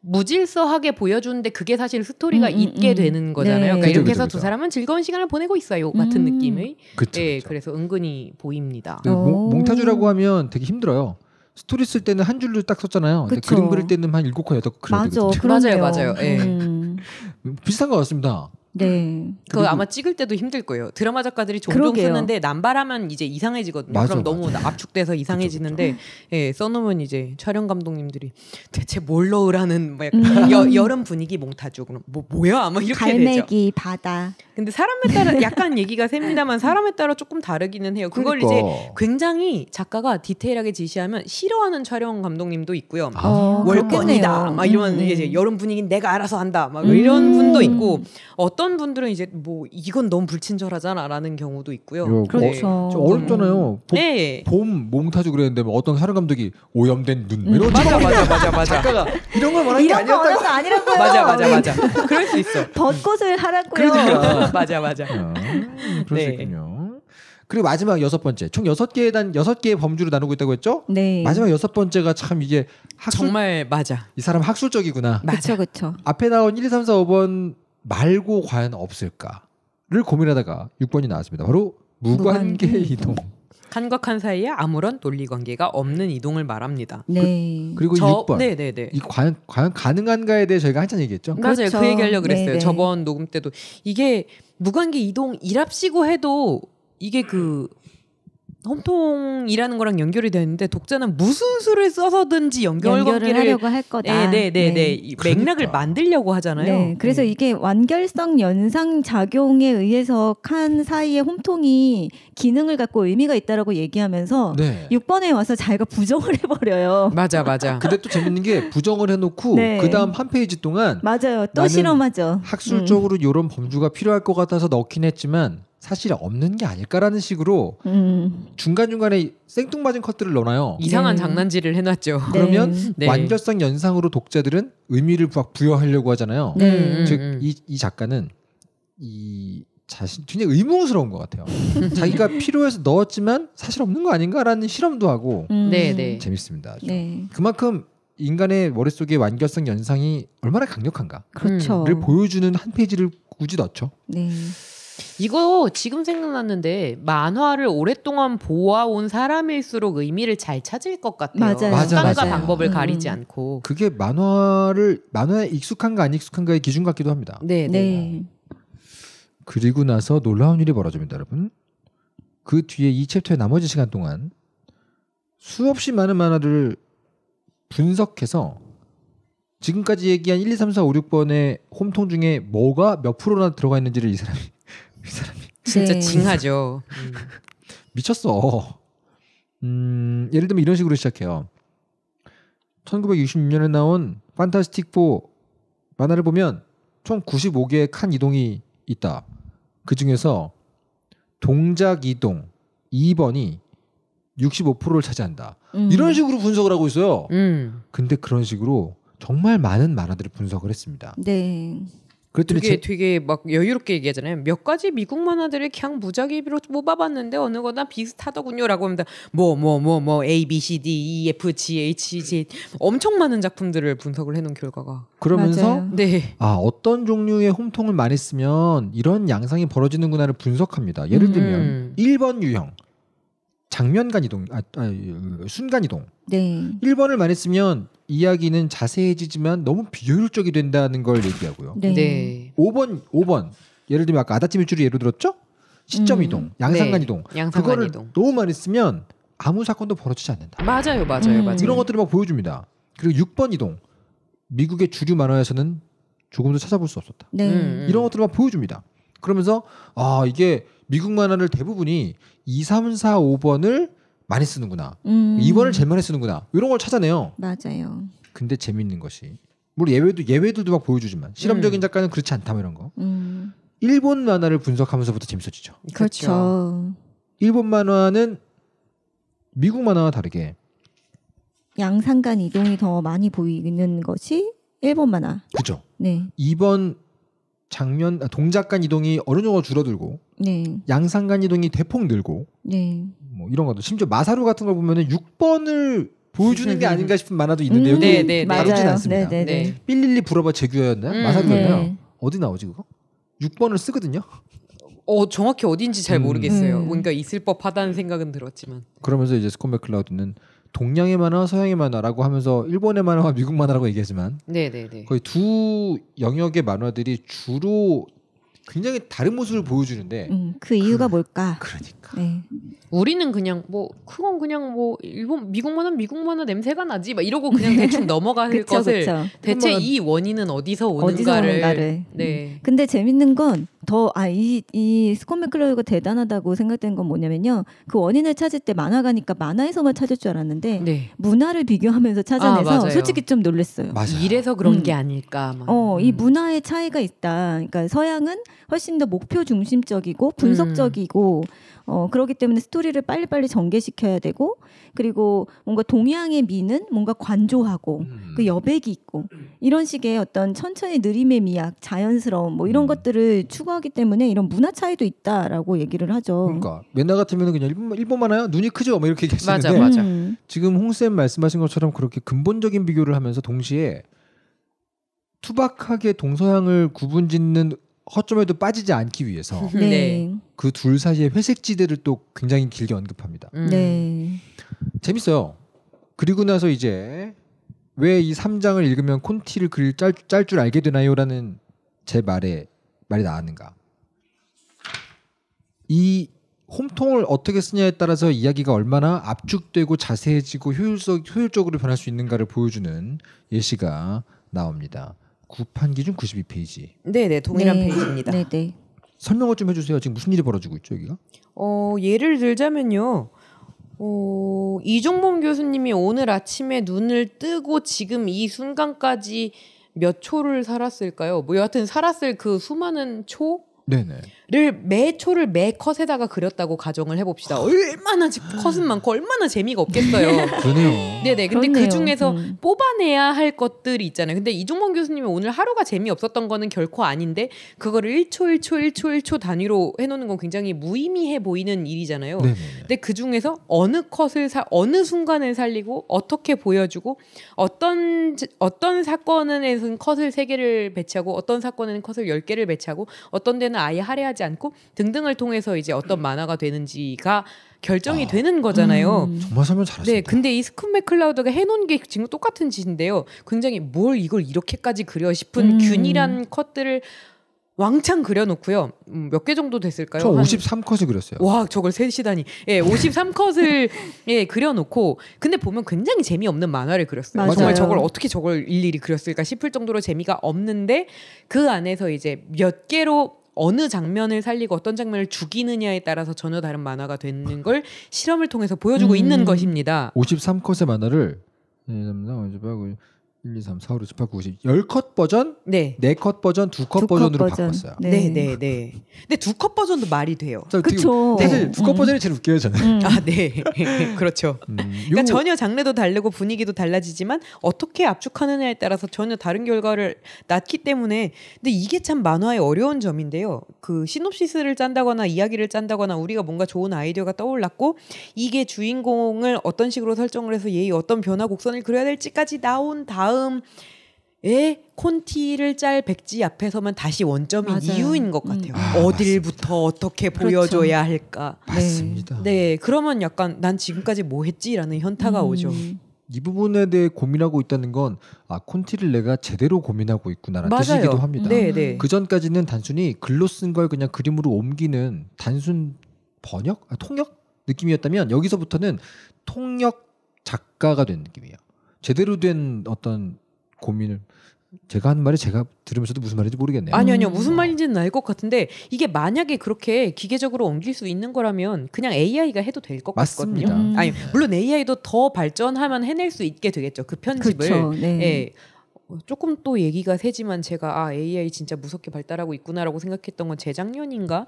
무질서하게 보여주는데 그게 사실 스토리가 음, 음, 있게 음. 되는 거잖아요. 네. 그러니까 그쵸, 이렇게 해서 그쵸, 두 사람은 즐거운 시간을 보내고 있어요. 같은 음. 느낌의. 그쵸, 예, 그래서 은근히 보입니다. 그 몽, 타주라고 하면 되게 힘들어요. 스토리 쓸 때는 한 줄로 딱 썼잖아요. 근데 그림 그릴 때는 한 일곱 컷 여덟 그려야 되거든요. 맞아요, 맞아요. 예. 음. 비슷한 것 같습니다. 네. 그 아마 찍을 때도 힘들 거예요. 드라마 작가들이 종종 그러게요. 쓰는데 남발하면 이제 이상해지거든요. 맞아, 그럼 너무 맞아. 압축돼서 이상해지는데 그쵸, 그쵸. 예, 써놓으면 이제 촬영 감독님들이 대체 뭘 넣으라는 뭐 음. 여, 여름 분위기 몽타주 그럼 뭐 뭐야 아마 이렇게 갈매기, 되죠. 바다. 근데 사람에 따라 약간 얘기가 셉니다만 사람에 따라 조금 다르기는 해요. 그걸 그러니까. 이제 굉장히 작가가 디테일하게 지시하면 싫어하는 촬영 감독님도 있고요. 아. 뭐 월권이다 막 이런 음. 이제 음. 여름 분위기 는 내가 알아서 한다 막 음. 이런 음. 분도 있고 어떤 어떤 분들은 이제 뭐 이건 너무 불친절하잖아라는 경우도 있고요. 그렇죠. 네. 어렵잖아요. 봄, 네. 봄 몸타주 그랬는데 뭐 어떤 촬영 감독이 오염된 눈 음. 뭐 이런 맞아 맞아 맞아 맞아. 작가가 이런 걸말하게 아니었다고. 아니라고요. 맞아 맞아 네. 맞아. 그럴 수 있어. 벚꽃을 하라고요. 그러니까. 맞아 맞아. 아, 그럴 군요 네. 그리고 마지막 여섯 번째 총 여섯 개에 단 여섯 개의 범주를 나누고 있다고 했죠? 네. 마지막 여섯 번째가 참 이게 학술, 정말 맞아. 이 사람 학술적이구나. 맞아, 그렇죠. 앞에 나온 1, 2, 3, 4, 5번 말고 과연 없을까를 고민하다가 6번이 나왔습니다. 바로 무관계, 이동. 간격한 사이에 아무런 논리 관계가 없는 이동을 말합니다. 네. 그, 리고 저, 6번. 네네네. 이 과연 과연 가능한가에 대해 저희가 한참 얘기했죠. 맞아요. 그 그렇죠. 그 얘기하려 그랬어요. 네네. 네. 저번 녹음 때도 이게 무관계 이동 일합시고 해도 이게 그 홈통이라는 거랑 연결이 되는데 독자는 무슨 수를 써서든지 연결 을 하려고 할 거다. 네, 네, 네, 네, 네. 맥락을 그러니까. 만들려고 하잖아요. 네, 그래서 네. 이게 완결성 연상 작용에 의해서 칸 사이에 홈통이 기능을 갖고 의미가 있다라고 얘기하면서 네. 6번에 와서 자기가 부정을 해버려요. 맞아, 맞아. 근데 또 재밌는 게 부정을 해놓고 네. 그 다음 한 페이지 동안 맞아요, 또 실험하죠. 학술적으로 음. 이런 범주가 필요할 것 같아서 넣긴 했지만 사실 없는 게 아닐까라는 식으로 음. 중간중간에 생뚱맞은 컷들을 넣어놔요. 이상한 네. 장난질을 해놨죠. 네. 그러면 네. 완결성 연상으로 독자들은 의미를 부여하려고 하잖아요. 네. 음, 음, 즉이 음. 이 작가는 이 자신 굉장히 의무스러운 것 같아요. 자기가 필요해서 넣었지만 사실 없는 거 아닌가라는 실험도 하고 음. 네, 네. 재밌습니다. 아주. 그만큼 인간의 머릿속에 완결성 연상이 얼마나 강력한가를 그렇죠. 보여주는 한 페이지를 굳이 넣죠. 네. 이거 지금 생각났는데 만화를 오랫동안 보아온 사람일수록 의미를 잘 찾을 것 같아요. 맞아요. 맞아, 맞아 방법을 음. 가리지 않고. 그게 만화를 만화에 익숙한가 안 익숙한가의 기준 같기도 합니다. 네, 네, 네. 그리고 나서 놀라운 일이 벌어집니다, 여러분. 그 뒤에 이 챕터의 나머지 시간 동안 수없이 많은 만화를 분석해서 지금까지 얘기한 1, 2, 3, 4, 5, 6번의 홈통 중에 뭐가 몇 프로나 들어가 있는지를 이 사람이 이 사람이 진짜 네. 징하죠. 음. 미쳤어. 음, 예를 들면 이런 식으로 시작해요. 1966년에 나온 판타스틱 4 만화를 보면 총 95개의 칸 이동이 있다. 그 중에서 동작 이동 2번이 65%를 차지한다. 음. 이런 식으로 분석을 하고 있어요. 음. 근데 그런 식으로 정말 많은 만화들을 분석을 했습니다. 네. 그랬더니 되게 제... 되게 막 여유롭게 얘기하잖아요. 몇 가지 미국 만화들을 그냥 무작위로 뽑아봤는데 어느 거나 비슷하더군요라고 합니다. 뭐 뭐뭐뭐 뭐, 뭐, 뭐, A B C D E F G H G 엄청 많은 작품들을 분석을 해놓은 결과가 그러면서 네. 아 어떤 종류의 홈통을 많이 쓰면 이런 양상이 벌어지는구나를 분석합니다. 예를 들면 음. 1번 유형 장면간 이동, 아, 아 순간 이동. 네. 1번을 많이 쓰면 이야기는 자세해지지만 너무 비효율적이 된다는 걸 얘기하고요. 네. 5번 5번 예를 들면 아까 아다찜 일주를 예로 들었죠? 시점 음. 이동, 양상간 네. 이동. 양상간 그거를 이동. 너무 많이 쓰면 아무 사건도 벌어지지 않는다. 맞아요, 맞아요, 음. 맞아요. 이런 것들을 막 보여줍니다. 그리고 6번 이동. 미국의 주류 만화에서는 조금도 찾아볼 수 없었다. 네. 음, 음. 이런 것들을 막 보여줍니다. 그러면서 아 이게 미국 만화를 대부분이 2, 3, 4, 5번을 많이 쓰는구나. 음. 2번을 제일 많이 쓰는구나. 이런 걸 찾아내요. 맞아요. 근데 재밌는 것이 물론 예외도 예외들도 막 보여주지만 실험적인 음. 작가는 그렇지 않다 뭐 이런 거. 음. 일본 만화를 분석하면서부터 재밌어지죠. 그렇죠. 일본 만화는 미국 만화와 다르게 양상간 이동이 더 많이 보이는 것이 일본 만화. 그죠. 네. 이번 장면 아, 동작간 이동이 어느 정도 줄어들고 네. 양상간 이동이 대폭 늘고 네. 뭐 이런 것도 심지어 마사루 같은 걸 보면은 6번을 보여주는 게 음. 아닌가 싶은 만화도 있는데 음, 여기 네, 네, 네, 다루진 않습니다. 네, 네 삘릴리 불어봐 제규어였나요 음, 마사루였나요? 어디 나오지 그거? 6번을 쓰거든요. 어 정확히 어딘지 잘 음. 모르겠어요. 음. 뭔가 있을 법하다는 생각은 들었지만 그러면서 이제 스콘 맥클라우드는 동양의 만화, 서양의 만화라고 하면서 일본의 만화와 미국 만화라고 얘기하지만 네네네. 네, 네. 거의 두 영역의 만화들이 주로 굉장히 다른 모습을 보여주는데 음, 그 이유가 그, 뭘까? 그러니까 네. 우리는 그냥 뭐 그건 그냥 뭐 일본 미국만은 미국만은 냄새가 나지 막 이러고 그냥 대충 넘어갈 그쵸, 것을 그쵸. 대체 이 원인은 어디서 오는가를, 어디서 오는가를. 네. 음. 근데 재밌는 건 더 아 이 이 스콘 맥클로이가 대단하다고 생각된 건 뭐냐면요 그 원인을 찾을 때 만화가니까 만화에서만 찾을 줄 알았는데 네. 문화를 비교하면서 찾아내서 아, 솔직히 좀 놀랐어요. 맞아요. 이래서 그런 음. 게 아닐까. 막. 어, 이 음. 문화의 차이가 있다. 그러니까 서양은 훨씬 더 목표 중심적이고 분석적이고 음. 어 그렇기 때문에 스토리를 빨리빨리 전개시켜야 되고 그리고 뭔가 동양의 미는 뭔가 관조하고 음. 그 여백이 있고 이런 식의 어떤 천천히 느림의 미학, 자연스러움 뭐 이런 음. 것들을 추구하기 때문에 이런 문화 차이도 있다라고 얘기를 하죠. 그러니까 맨날 같으면 그냥 일본 일본만 해요. 눈이 크죠. 뭐 이렇게 얘기하는데 맞아, 맞아. 음. 지금 홍쌤 말씀하신 것처럼 그렇게 근본적인 비교를 하면서 동시에 투박하게 동서양을 구분짓는 허점에도 빠지지 않기 위해서 네. 네. 그둘 사이의 회색 지대를 또 굉장히 길게 언급합니다. 음. 네. 재밌어요. 그리고 나서 이제 왜 이 3장을 읽으면 콘티를 그릴 짤 줄 알게 되나요라는 제 말에 말이 나왔는가? 이 홈통을 어떻게 쓰냐에 따라서 이야기가 얼마나 압축되고 자세해지고 효율적, 효율적으로 변할 수 있는가를 보여주는 예시가 나옵니다. 구판 기준 92페이지. 네네 동일한 네. 페이지입니다. 네네. 설명을 좀 해주세요. 지금 무슨 일이 벌어지고 있죠 여기가? 어 예를 들자면요. 어, 이종범 교수님이 오늘 아침에 눈을 뜨고 지금 이 순간까지 몇 초를 살았을까요? 뭐 여하튼 살았을 그 수많은 초 네네. 를매 초를 매 컷에다가 그렸다고 가정을 해봅시다. 아. 얼마나 컷은 많고 얼마나 재미가 없겠어요. 그네요. 네네. 근데 그 중에서 음. 뽑아내야 할 것들이 있잖아요. 근데 이종범 교수님이 오늘 하루가 재미없었던 거는 결코 아닌데 그거를 1초, 1초, 1초, 1초 단위로 해놓는 건 굉장히 무의미해 보이는 일이잖아요. 네네. 근데 그 중에서 어느 컷을 사, 어느 순간을 살리고 어떻게 보여주고 어떤 어떤 사건에는 컷을 세 개를 배치하고 어떤 사건에는 컷을 열 개를 배치하고 어떤 데는 분량을 아예 할애하지 않고 등등을 통해서 이제 어떤 음. 만화가 되는지가 결정이 아, 되는 거잖아요. 음. 정말 설명 잘하셨다. 네, 근데 이 스쿰 맥클라우드가 해놓은 게 지금 똑같은 짓인데요. 굉장히 뭘 이걸 이렇게까지 그려 싶은 음. 균일한 컷들을 왕창 그려놓고요. 음, 몇개 정도 됐을까요? 저 53컷을 그렸어요. 와, 저걸 셋시다니. 예, 53컷을 예, 그려놓고 근데 보면 굉장히 재미없는 만화를 그렸어요. 맞아요. 정말 저걸 어떻게 저걸 일일이 그렸을까 싶을 정도로 재미가 없는데 그 안에서 이제 몇 개로 어느 장면을 살리고 어떤 장면을 죽이느냐에 따라서 전혀 다른 만화가 되는 걸 실험을 통해서 보여주고 음. 있는 것입니다. 53컷의 만화를 예, 1, 2, 3, 4, 5, 6, 7, 8, 9, 10. 10컷 버전? 네. 4컷 버전, 2컷, 2 버전으로 버전. 바꿨어요. 네, 네, 네. 네. 근데 2컷 버전도 말이 돼요. 그렇죠. 사실 2컷 음. 버전이 제일 웃겨요, 저는. 음. 아, 네. 그렇죠. 음. 그러니까 요... 전혀 장르도 다르고 분위기도 달라지지만 어떻게 압축하느냐에 따라서 전혀 다른 결과를 낳기 때문에 근데 이게 참 만화의 어려운 점인데요. 그 시놉시스를 짠다거나 이야기를 짠다거나 우리가 뭔가 좋은 아이디어가 떠올랐고 이게 주인공을 어떤 식으로 설정을 해서 얘의 어떤 변화 곡선을 그려야 될지까지 나온 다음 다음에 콘티를 짤 백지 앞에서만 다시 원점인 맞아요. 이유인 것 같아요. 음. 아, 어딜부터 아, 어떻게 그렇죠. 보여줘야 그렇죠. 할까. 맞습니다. 네. 네. 그러면 약간 난 지금까지 뭐 했지라는 현타가 음. 오죠. 이 부분에 대해 고민하고 있다는 건 아, 콘티를 내가 제대로 고민하고 있구나라는 맞아요. 뜻이기도 합니다. 네네. 그 전까지는 단순히 글로 쓴 걸 그냥 그림으로 옮기는 단순 번역, 아, 통역 느낌이었다면 여기서부터는 통역 작가가 된 느낌이에요. 제대로 된 어떤 고민을 제가 하는 말이 제가 들으면서도 무슨 말인지 모르겠네요. 아니요, 아니요. 음. 무슨 말인지는 알 것 같은데 이게 만약에 그렇게 기계적으로 옮길 수 있는 거라면 그냥 AI가 해도 될 것 같거든요. 음. 아니, 물론 AI도 더 발전하면 해낼 수 있게 되겠죠. 그 편집을. 그쵸, 네. 예. 어, 조금 또 얘기가 새지만 제가 아 AI 진짜 무섭게 발달하고 있구나라고 생각했던 건 재작년인가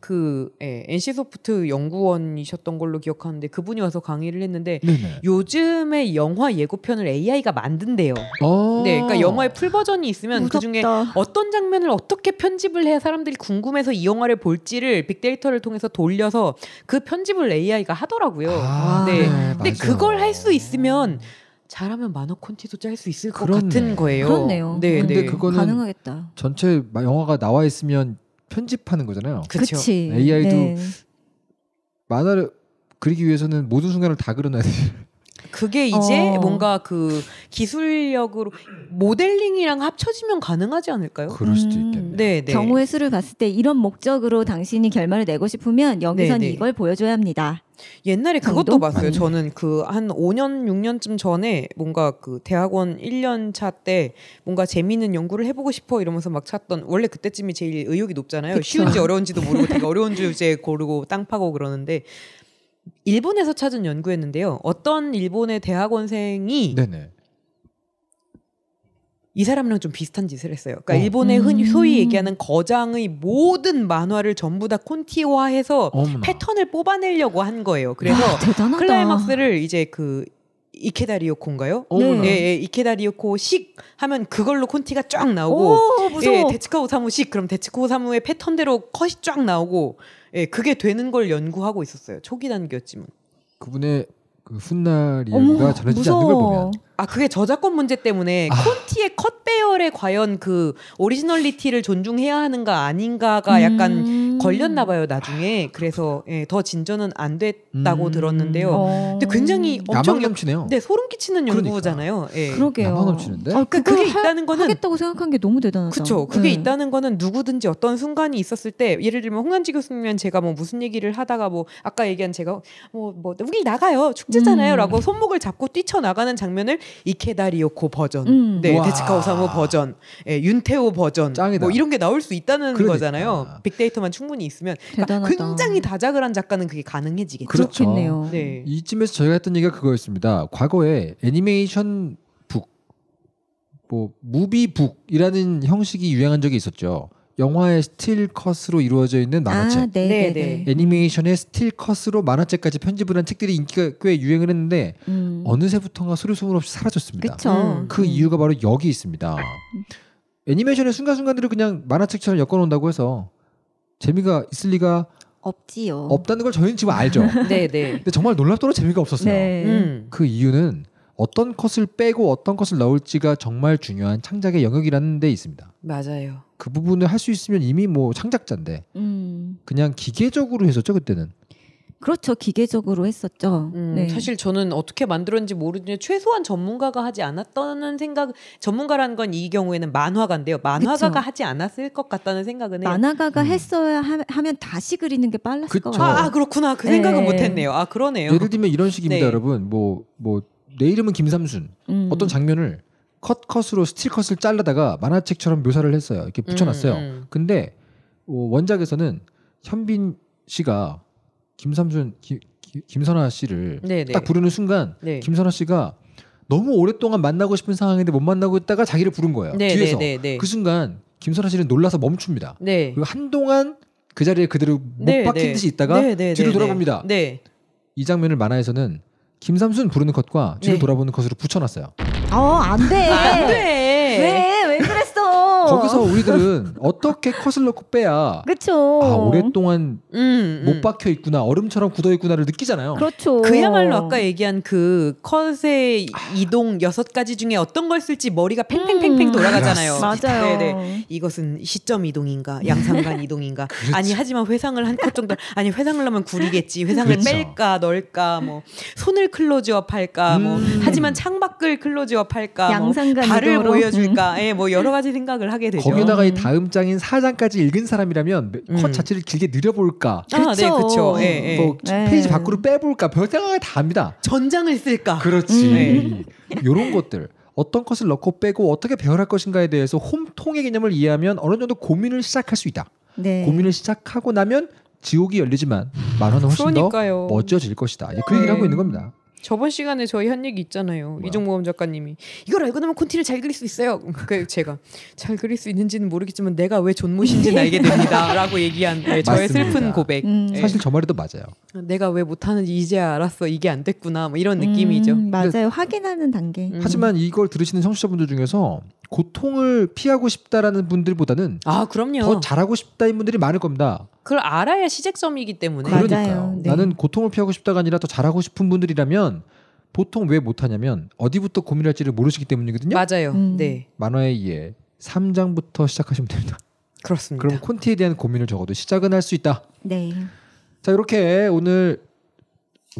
그 예, NC 소프트 연구원이셨던 걸로 기억하는데 그분이 와서 강의를 했는데 네네. 요즘에 영화 예고편을 AI가 만든대요. 아. 네, 그러니까 영화의 풀 버전이 있으면 그 무섭다. 그중에 어떤 장면을 어떻게 편집을 해야 사람들이 궁금해서 이 영화를 볼지를 빅데이터를 통해서 돌려서 그 편집을 AI가 하더라고요. 아, 네. 네, 근데 그걸 할 수 있으면 잘하면 만화 콘티도 짤 수 있을 그렇네. 같은 거예요. 그렇네요. 네, 데 네. 그거는 가능하겠다. 전체 영화가 나와 있으면 편집하는 거잖아요. 그렇죠. AI도 네. 만화를 그리기 위해서는 모든 순간을 다 그려놔야 돼 그게 이제 어. 뭔가 그 기술력으로 모델링이랑 합쳐지면 가능하지 않을까요? 그럴 수도 음. 있겠네 네, 네. 경우의 수를 봤을 때 이런 목적으로 당신이 결말을 내고 싶으면 여기선 네네. 네. 이걸 보여줘야 합니다. 옛날에 그것도 강동? 봤어요. 저는 그 한 5년 6년쯤 전에 뭔가 그 대학원 1년 차 때 뭔가 재미있는 연구를 해보고 싶어 이러면서 막 찾던 원래 그때쯤이 제일 의욕이 높잖아요. 그쵸. 쉬운지 어려운지도 모르고 되게 어려운 주제 고르고 땅 파고 그러는데 일본에서 찾은 연구였는데요. 어떤 일본의 대학원생이 네네. 이 사람이랑 좀 비슷한 짓을 했어요. 그러니까 어. 일본의 흔히 음. 소위 얘기하는 거장의 모든 만화를 전부 다 콘티화해서 어머나. 패턴을 뽑아내려고 한 거예요. 그래서 와, 클라이막스를 이제 그 이케다 리오코인가요? 네. 음, 예, 예 이케다 리오코식 하면 그걸로 콘티가 쫙 나오고 오, 예, 데츠카 오사무식 그럼 데츠카 오사무의 패턴대로 컷이 쫙 나오고 예, 그게 되는 걸 연구하고 있었어요. 초기 단계였지만. 그분의 그 훗날이가 전해지지 않는 걸 보면 아 그게 저작권 문제 때문에 아. 콘티의 컷배열에 과연 그 오리지널리티를 존중해야 하는가 아닌가가 음. 약간 걸렸나 봐요 나중에 그래서 예, 더 진전은 안 됐다고 음. 들었는데요. 어. 근데 굉장히 엄청 넘치네요. 네 소름 끼치는 연구잖아요. 그러니까. 예. 그러게요. 넘치는데. 아, 그, 그 그게 그 하, 있다는 거는 하겠다고 생각한 게 너무 대단하다. 그렇죠. 그게 네. 있다는 거는 누구든지 어떤 순간이 있었을 때 예를 들면 홍난지 교수님은 제가 뭐 무슨 얘기를 하다가 뭐 아까 얘기한 제가 뭐뭐 뭐, 우리 나가요 축제잖아요라고 음. 손목을 잡고 뛰쳐 나가는 장면을 이케다리오코 버전, 음. 네, 데츠카 오사무 버전, 예, 윤태호 버전, 짱이다. 뭐 이런 게 나올 수 있다는 그러니까. 거잖아요. 빅데이터만 충분히 있으면 그러니까 굉장히 다작을 한 작가는 그게 가능해지겠죠. 그렇죠. 그렇겠네요. 네. 이쯤에서 저희가 했던 얘기가 그거였습니다. 과거에 애니메이션 북, 뭐 무비북이라는 형식이 유행한 적이 있었죠. 영화의 스틸 컷으로 이루어져 있는 만화책, 아, 네네네. 네, 네, 네. 애니메이션의 스틸 컷으로 만화책까지 편집을 한 책들이 인기가 꽤 유행을 했는데 음. 어느새부터가 소리소문 없이 사라졌습니다. 그쵸. 음. 그 이유가 바로 여기 있습니다. 애니메이션의 순간순간들을 그냥 만화책처럼 엮어놓는다고 해서 재미가 있을 리가 없지요. 없다는 걸 저희는 지금 알죠. 네네. 근데 정말 놀랍도록 재미가 없었어요. 네. 음. 그 이유는 어떤 컷을 빼고 어떤 컷을 넣을지가 정말 중요한 창작의 영역이라는 데 있습니다. 맞아요. 그 부분을 할 수 있으면 이미 뭐 창작자인데 음. 그냥 기계적으로 했었죠 그때는. 그렇죠 기계적으로 했었죠. 음, 네. 사실 저는 어떻게 만들었는지 모르지만 최소한 전문가가 하지 않았다는 생각. 전문가라건이 경우에는 만화가인데요. 만화가가 그쵸. 하지 않았을 것 같다는 생각은 해요. 만화가가 음. 했어야 하, 면 다시 그리는 게 빨랐을 그쵸. 것 같아요. 아, 아 그렇구나 그 네. 생각은 못했네요. 아 그러네요. 예를 들면 이런 식입니다, 네. 여러분. 뭐뭐 뭐, 뭐내 이름은 김삼순 음. 어떤 장면을 컷컷으로 스틸컷을 잘르다가 만화책처럼 묘사를 했어요. 이렇게 붙여놨어요. 음, 음. 근데 어, 원작에서는 현빈 씨가 김삼순 기, 기, 김선아 씨를 네네. 네. 딱 부르는 순간 네. 김선아 씨가 너무 오랫동안 만나고 싶은 상황인데 못 만나고 있다가 자기를 부른 거예요. 네네, 뒤에서 네네. 네, 네. 그 순간 김선아 씨는 놀라서 멈춥니다. 네. 그리고 한동안 그 자리에 그대로 못 박힌 듯이 있다가 뒤로 돌아봅니다. 이 장면을 만화에서는 김삼순 부르는 컷과 뒤로 네. 돌아보는 컷으로 붙여놨어요. 어, 안 돼. 안 돼. 왜? 거기서 우리들은 어떻게 컷을 넣고 빼야 그쵸. 아, 오랫동안 음, 음, 못 박혀 있구나 얼음처럼 굳어 있구나를 느끼잖아요. 그렇죠. 그야말로 아까 얘기한 그 컷의 이동 여섯 가지 중에 어떤 걸 쓸지 머리가 팽팽팽팽 음. 돌아가잖아요. 음, 맞아요. 네네. 네. 이것은 시점 이동인가 음. 양상간 이동인가 그렇지. 아니 하지만 회상을 한 컷 정도 아니 회상을 하면 구리겠지 회상을 그렇죠. 뺄까 넣을까 뭐 손을 클로즈업 할까 뭐 하지만 창밖을 클로즈업 할까 뭐 양상간 뭐 발을 보여줄까 예, 뭐 여러 가지 생각을 하게 하게 되죠. 거기다가 이 음. 다음 장인 4장까지 읽은 사람이라면 음. 컷 자체를 길게 늘려볼까? 아, 그쵸. 네, 그쵸. 네, 뭐 네. 페이지 밖으로 빼볼까? 별생각을다 합니다. 전장을 쓸까? 그렇지. 이런 음. 네. 것들. 어떤 컷을 넣고 빼고 어떻게 배열할 것인가에 대해서 홈통의 개념을 이해하면 어느 정도 고민을 시작할 수 있다. 네. 고민을 시작하고 나면 지옥이 열리지만 말하는 훨씬 그러니까요. 더 멋져질 것이다. 그 얘기를 네. 하고 있는 겁니다. 저번 시간에 저희 한 얘기 있잖아요. 뭐야? 이종모험 작가님이 이걸 알고 나면 콘티를 잘 그릴 수 있어요. 그 제가 잘 그릴 수 있는지는 모르겠지만 내가 왜 존못인지는 알게 됩니다라고 얘기한 네, 저의 슬픈 고백. 음. 네. 사실 저 말도 맞아요. 내가 왜 못하는지 이제야 알았어. 이게 안 됐구나. 뭐 이런 느낌이죠. 음, 맞아요. 확인하는 단계. 음. 하지만 이걸 들으시는 청취자분들 중에서 고통을 피하고 싶다라는 분들보다는 아 그럼요 더 잘하고 싶다인 분들이 많을 겁니다. 그걸 알아야 시작점이기 때문에 그러니까요. 네. 나는 고통을 피하고 싶다가 아니라 더 잘하고 싶은 분들이라면 보통 왜 못하냐면 어디부터 고민할지를 모르시기 때문이거든요. 맞아요. 음. 네. 만화에 의해 3장부터 시작하시면 됩니다. 그렇습니다. 그럼 콘티에 대한 고민을 적어도 시작은 할 수 있다. 네. 자 이렇게 오늘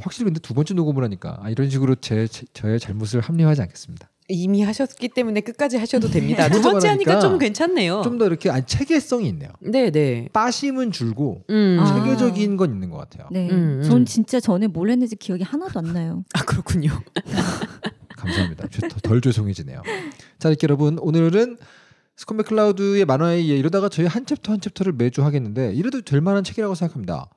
확실히 근데 두 번째 녹음을 하니까 아, 이런 식으로 제, 제 저의 잘못을 합리화하지 않겠습니다. 이미 하셨기 때문에 끝까지 하셔도 네. 됩니다. 두 번째 하니까 좀 괜찮네요. 좀 더 이렇게 아니, 체계성이 있네요. 네, 네. 빠심은 줄고 음. 아. 체계적인 건 있는 것 같아요. 네. 음, 음, 전 진짜 전에 뭘 했는지 기억이 하나도 안 나요. 아, 그렇군요. 감사합니다. 덜 죄송해지네요. 자, 이렇게 여러분 오늘은 스콘 맥클라우드의 만화에 이러다가 저희 한 챕터 한 챕터를 매주 하겠는데 이래도 될 만한 책이라고 생각합니다.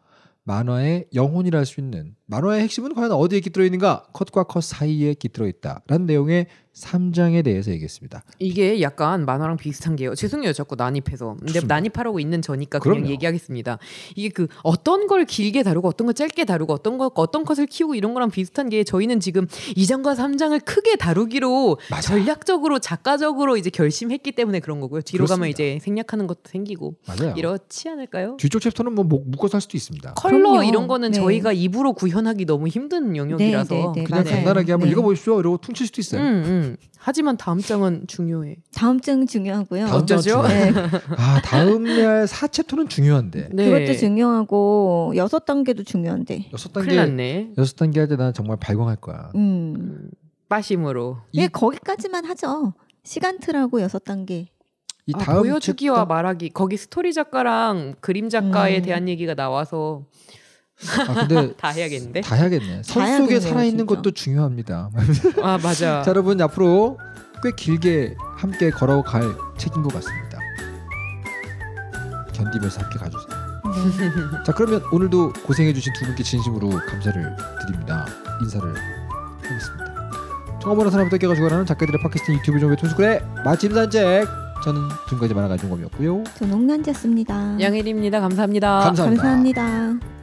만화의 영혼이라 할 수 있는 만화의 핵심은 과연 어디에 깃들어 있는가? 컷과 컷 사이에 깃들어 있다라는 내용의 3장에 대해서 얘기했습니다. 이게 약간 만화랑 비슷한 게요. 죄송해요, 자꾸 난입해서. 근데 좋습니다. 난입하라고 있는 저니까 그냥 그럼 얘기하겠습니다. 이게 그 어떤 걸 길게 다루고 어떤 걸 짧게 다루고 어떤 것 어떤 컷을 키우고 이런 거랑 비슷한 게 저희는 지금 2장과 3장을 크게 다루기로 맞아. 전략적으로 작가적으로 이제 결심했기 때문에 그런 거고요. 뒤로 그렇습니다. 가면 이제 생략하는 것도 생기고 맞아요. 이렇지 않을까요? 뒤쪽 챕터는 뭐 묶어서 할 수도 있습니다. 컬러 그럼요. 이런 거는 네. 저희가 입으로 구현 접근하기 너무 힘든 영역이라서 네, 네, 네, 그냥 맞아요. 간단하게 한번 네. 읽어보십시오 이러고 퉁칠 수도 있어요. 음, 음. 하지만 다음 장은 중요해. 다음 장 중요하고요. 다음 장죠. 그렇죠. 네. 아 다음 날 사챕터는 중요한데. 네. 그것도 중요하고 여섯 단계도 중요한데. 여섯 단계. 큰일 여섯 단계 할때나 정말 발광할 거야. 음. 빠심으로. 예, 거기까지만 하죠. 시간 틀하고 여섯 단계. 이 아, 다음 아, 보여주기와 말하기 거기 스토리 작가랑 그림 작가에 음. 대한 얘기가 나와서 아, 근데 다 해야겠는데. 다 해야겠네. 선 속에 해야겠네요, 살아 있는 진짜. 것도 중요합니다. 아 맞아. 자, 여러분 앞으로 꽤 길게 함께 걸어갈 책인 것 같습니다. 견디면서 함께 가주세요. 네. 자 그러면 오늘도 고생해주신 두 분께 진심으로 감사를 드립니다. 인사를 하겠습니다. 청어보는 사람부터 깨가지고 가는 작가들의 팟캐스팅 유튜브 종의 통수그래 마침 산책 저는 지금까지 만화가 중검이었고요. 저는 홍란지였습니다. 양일입니다. 감사합니다. 감사합니다. 감사합니다.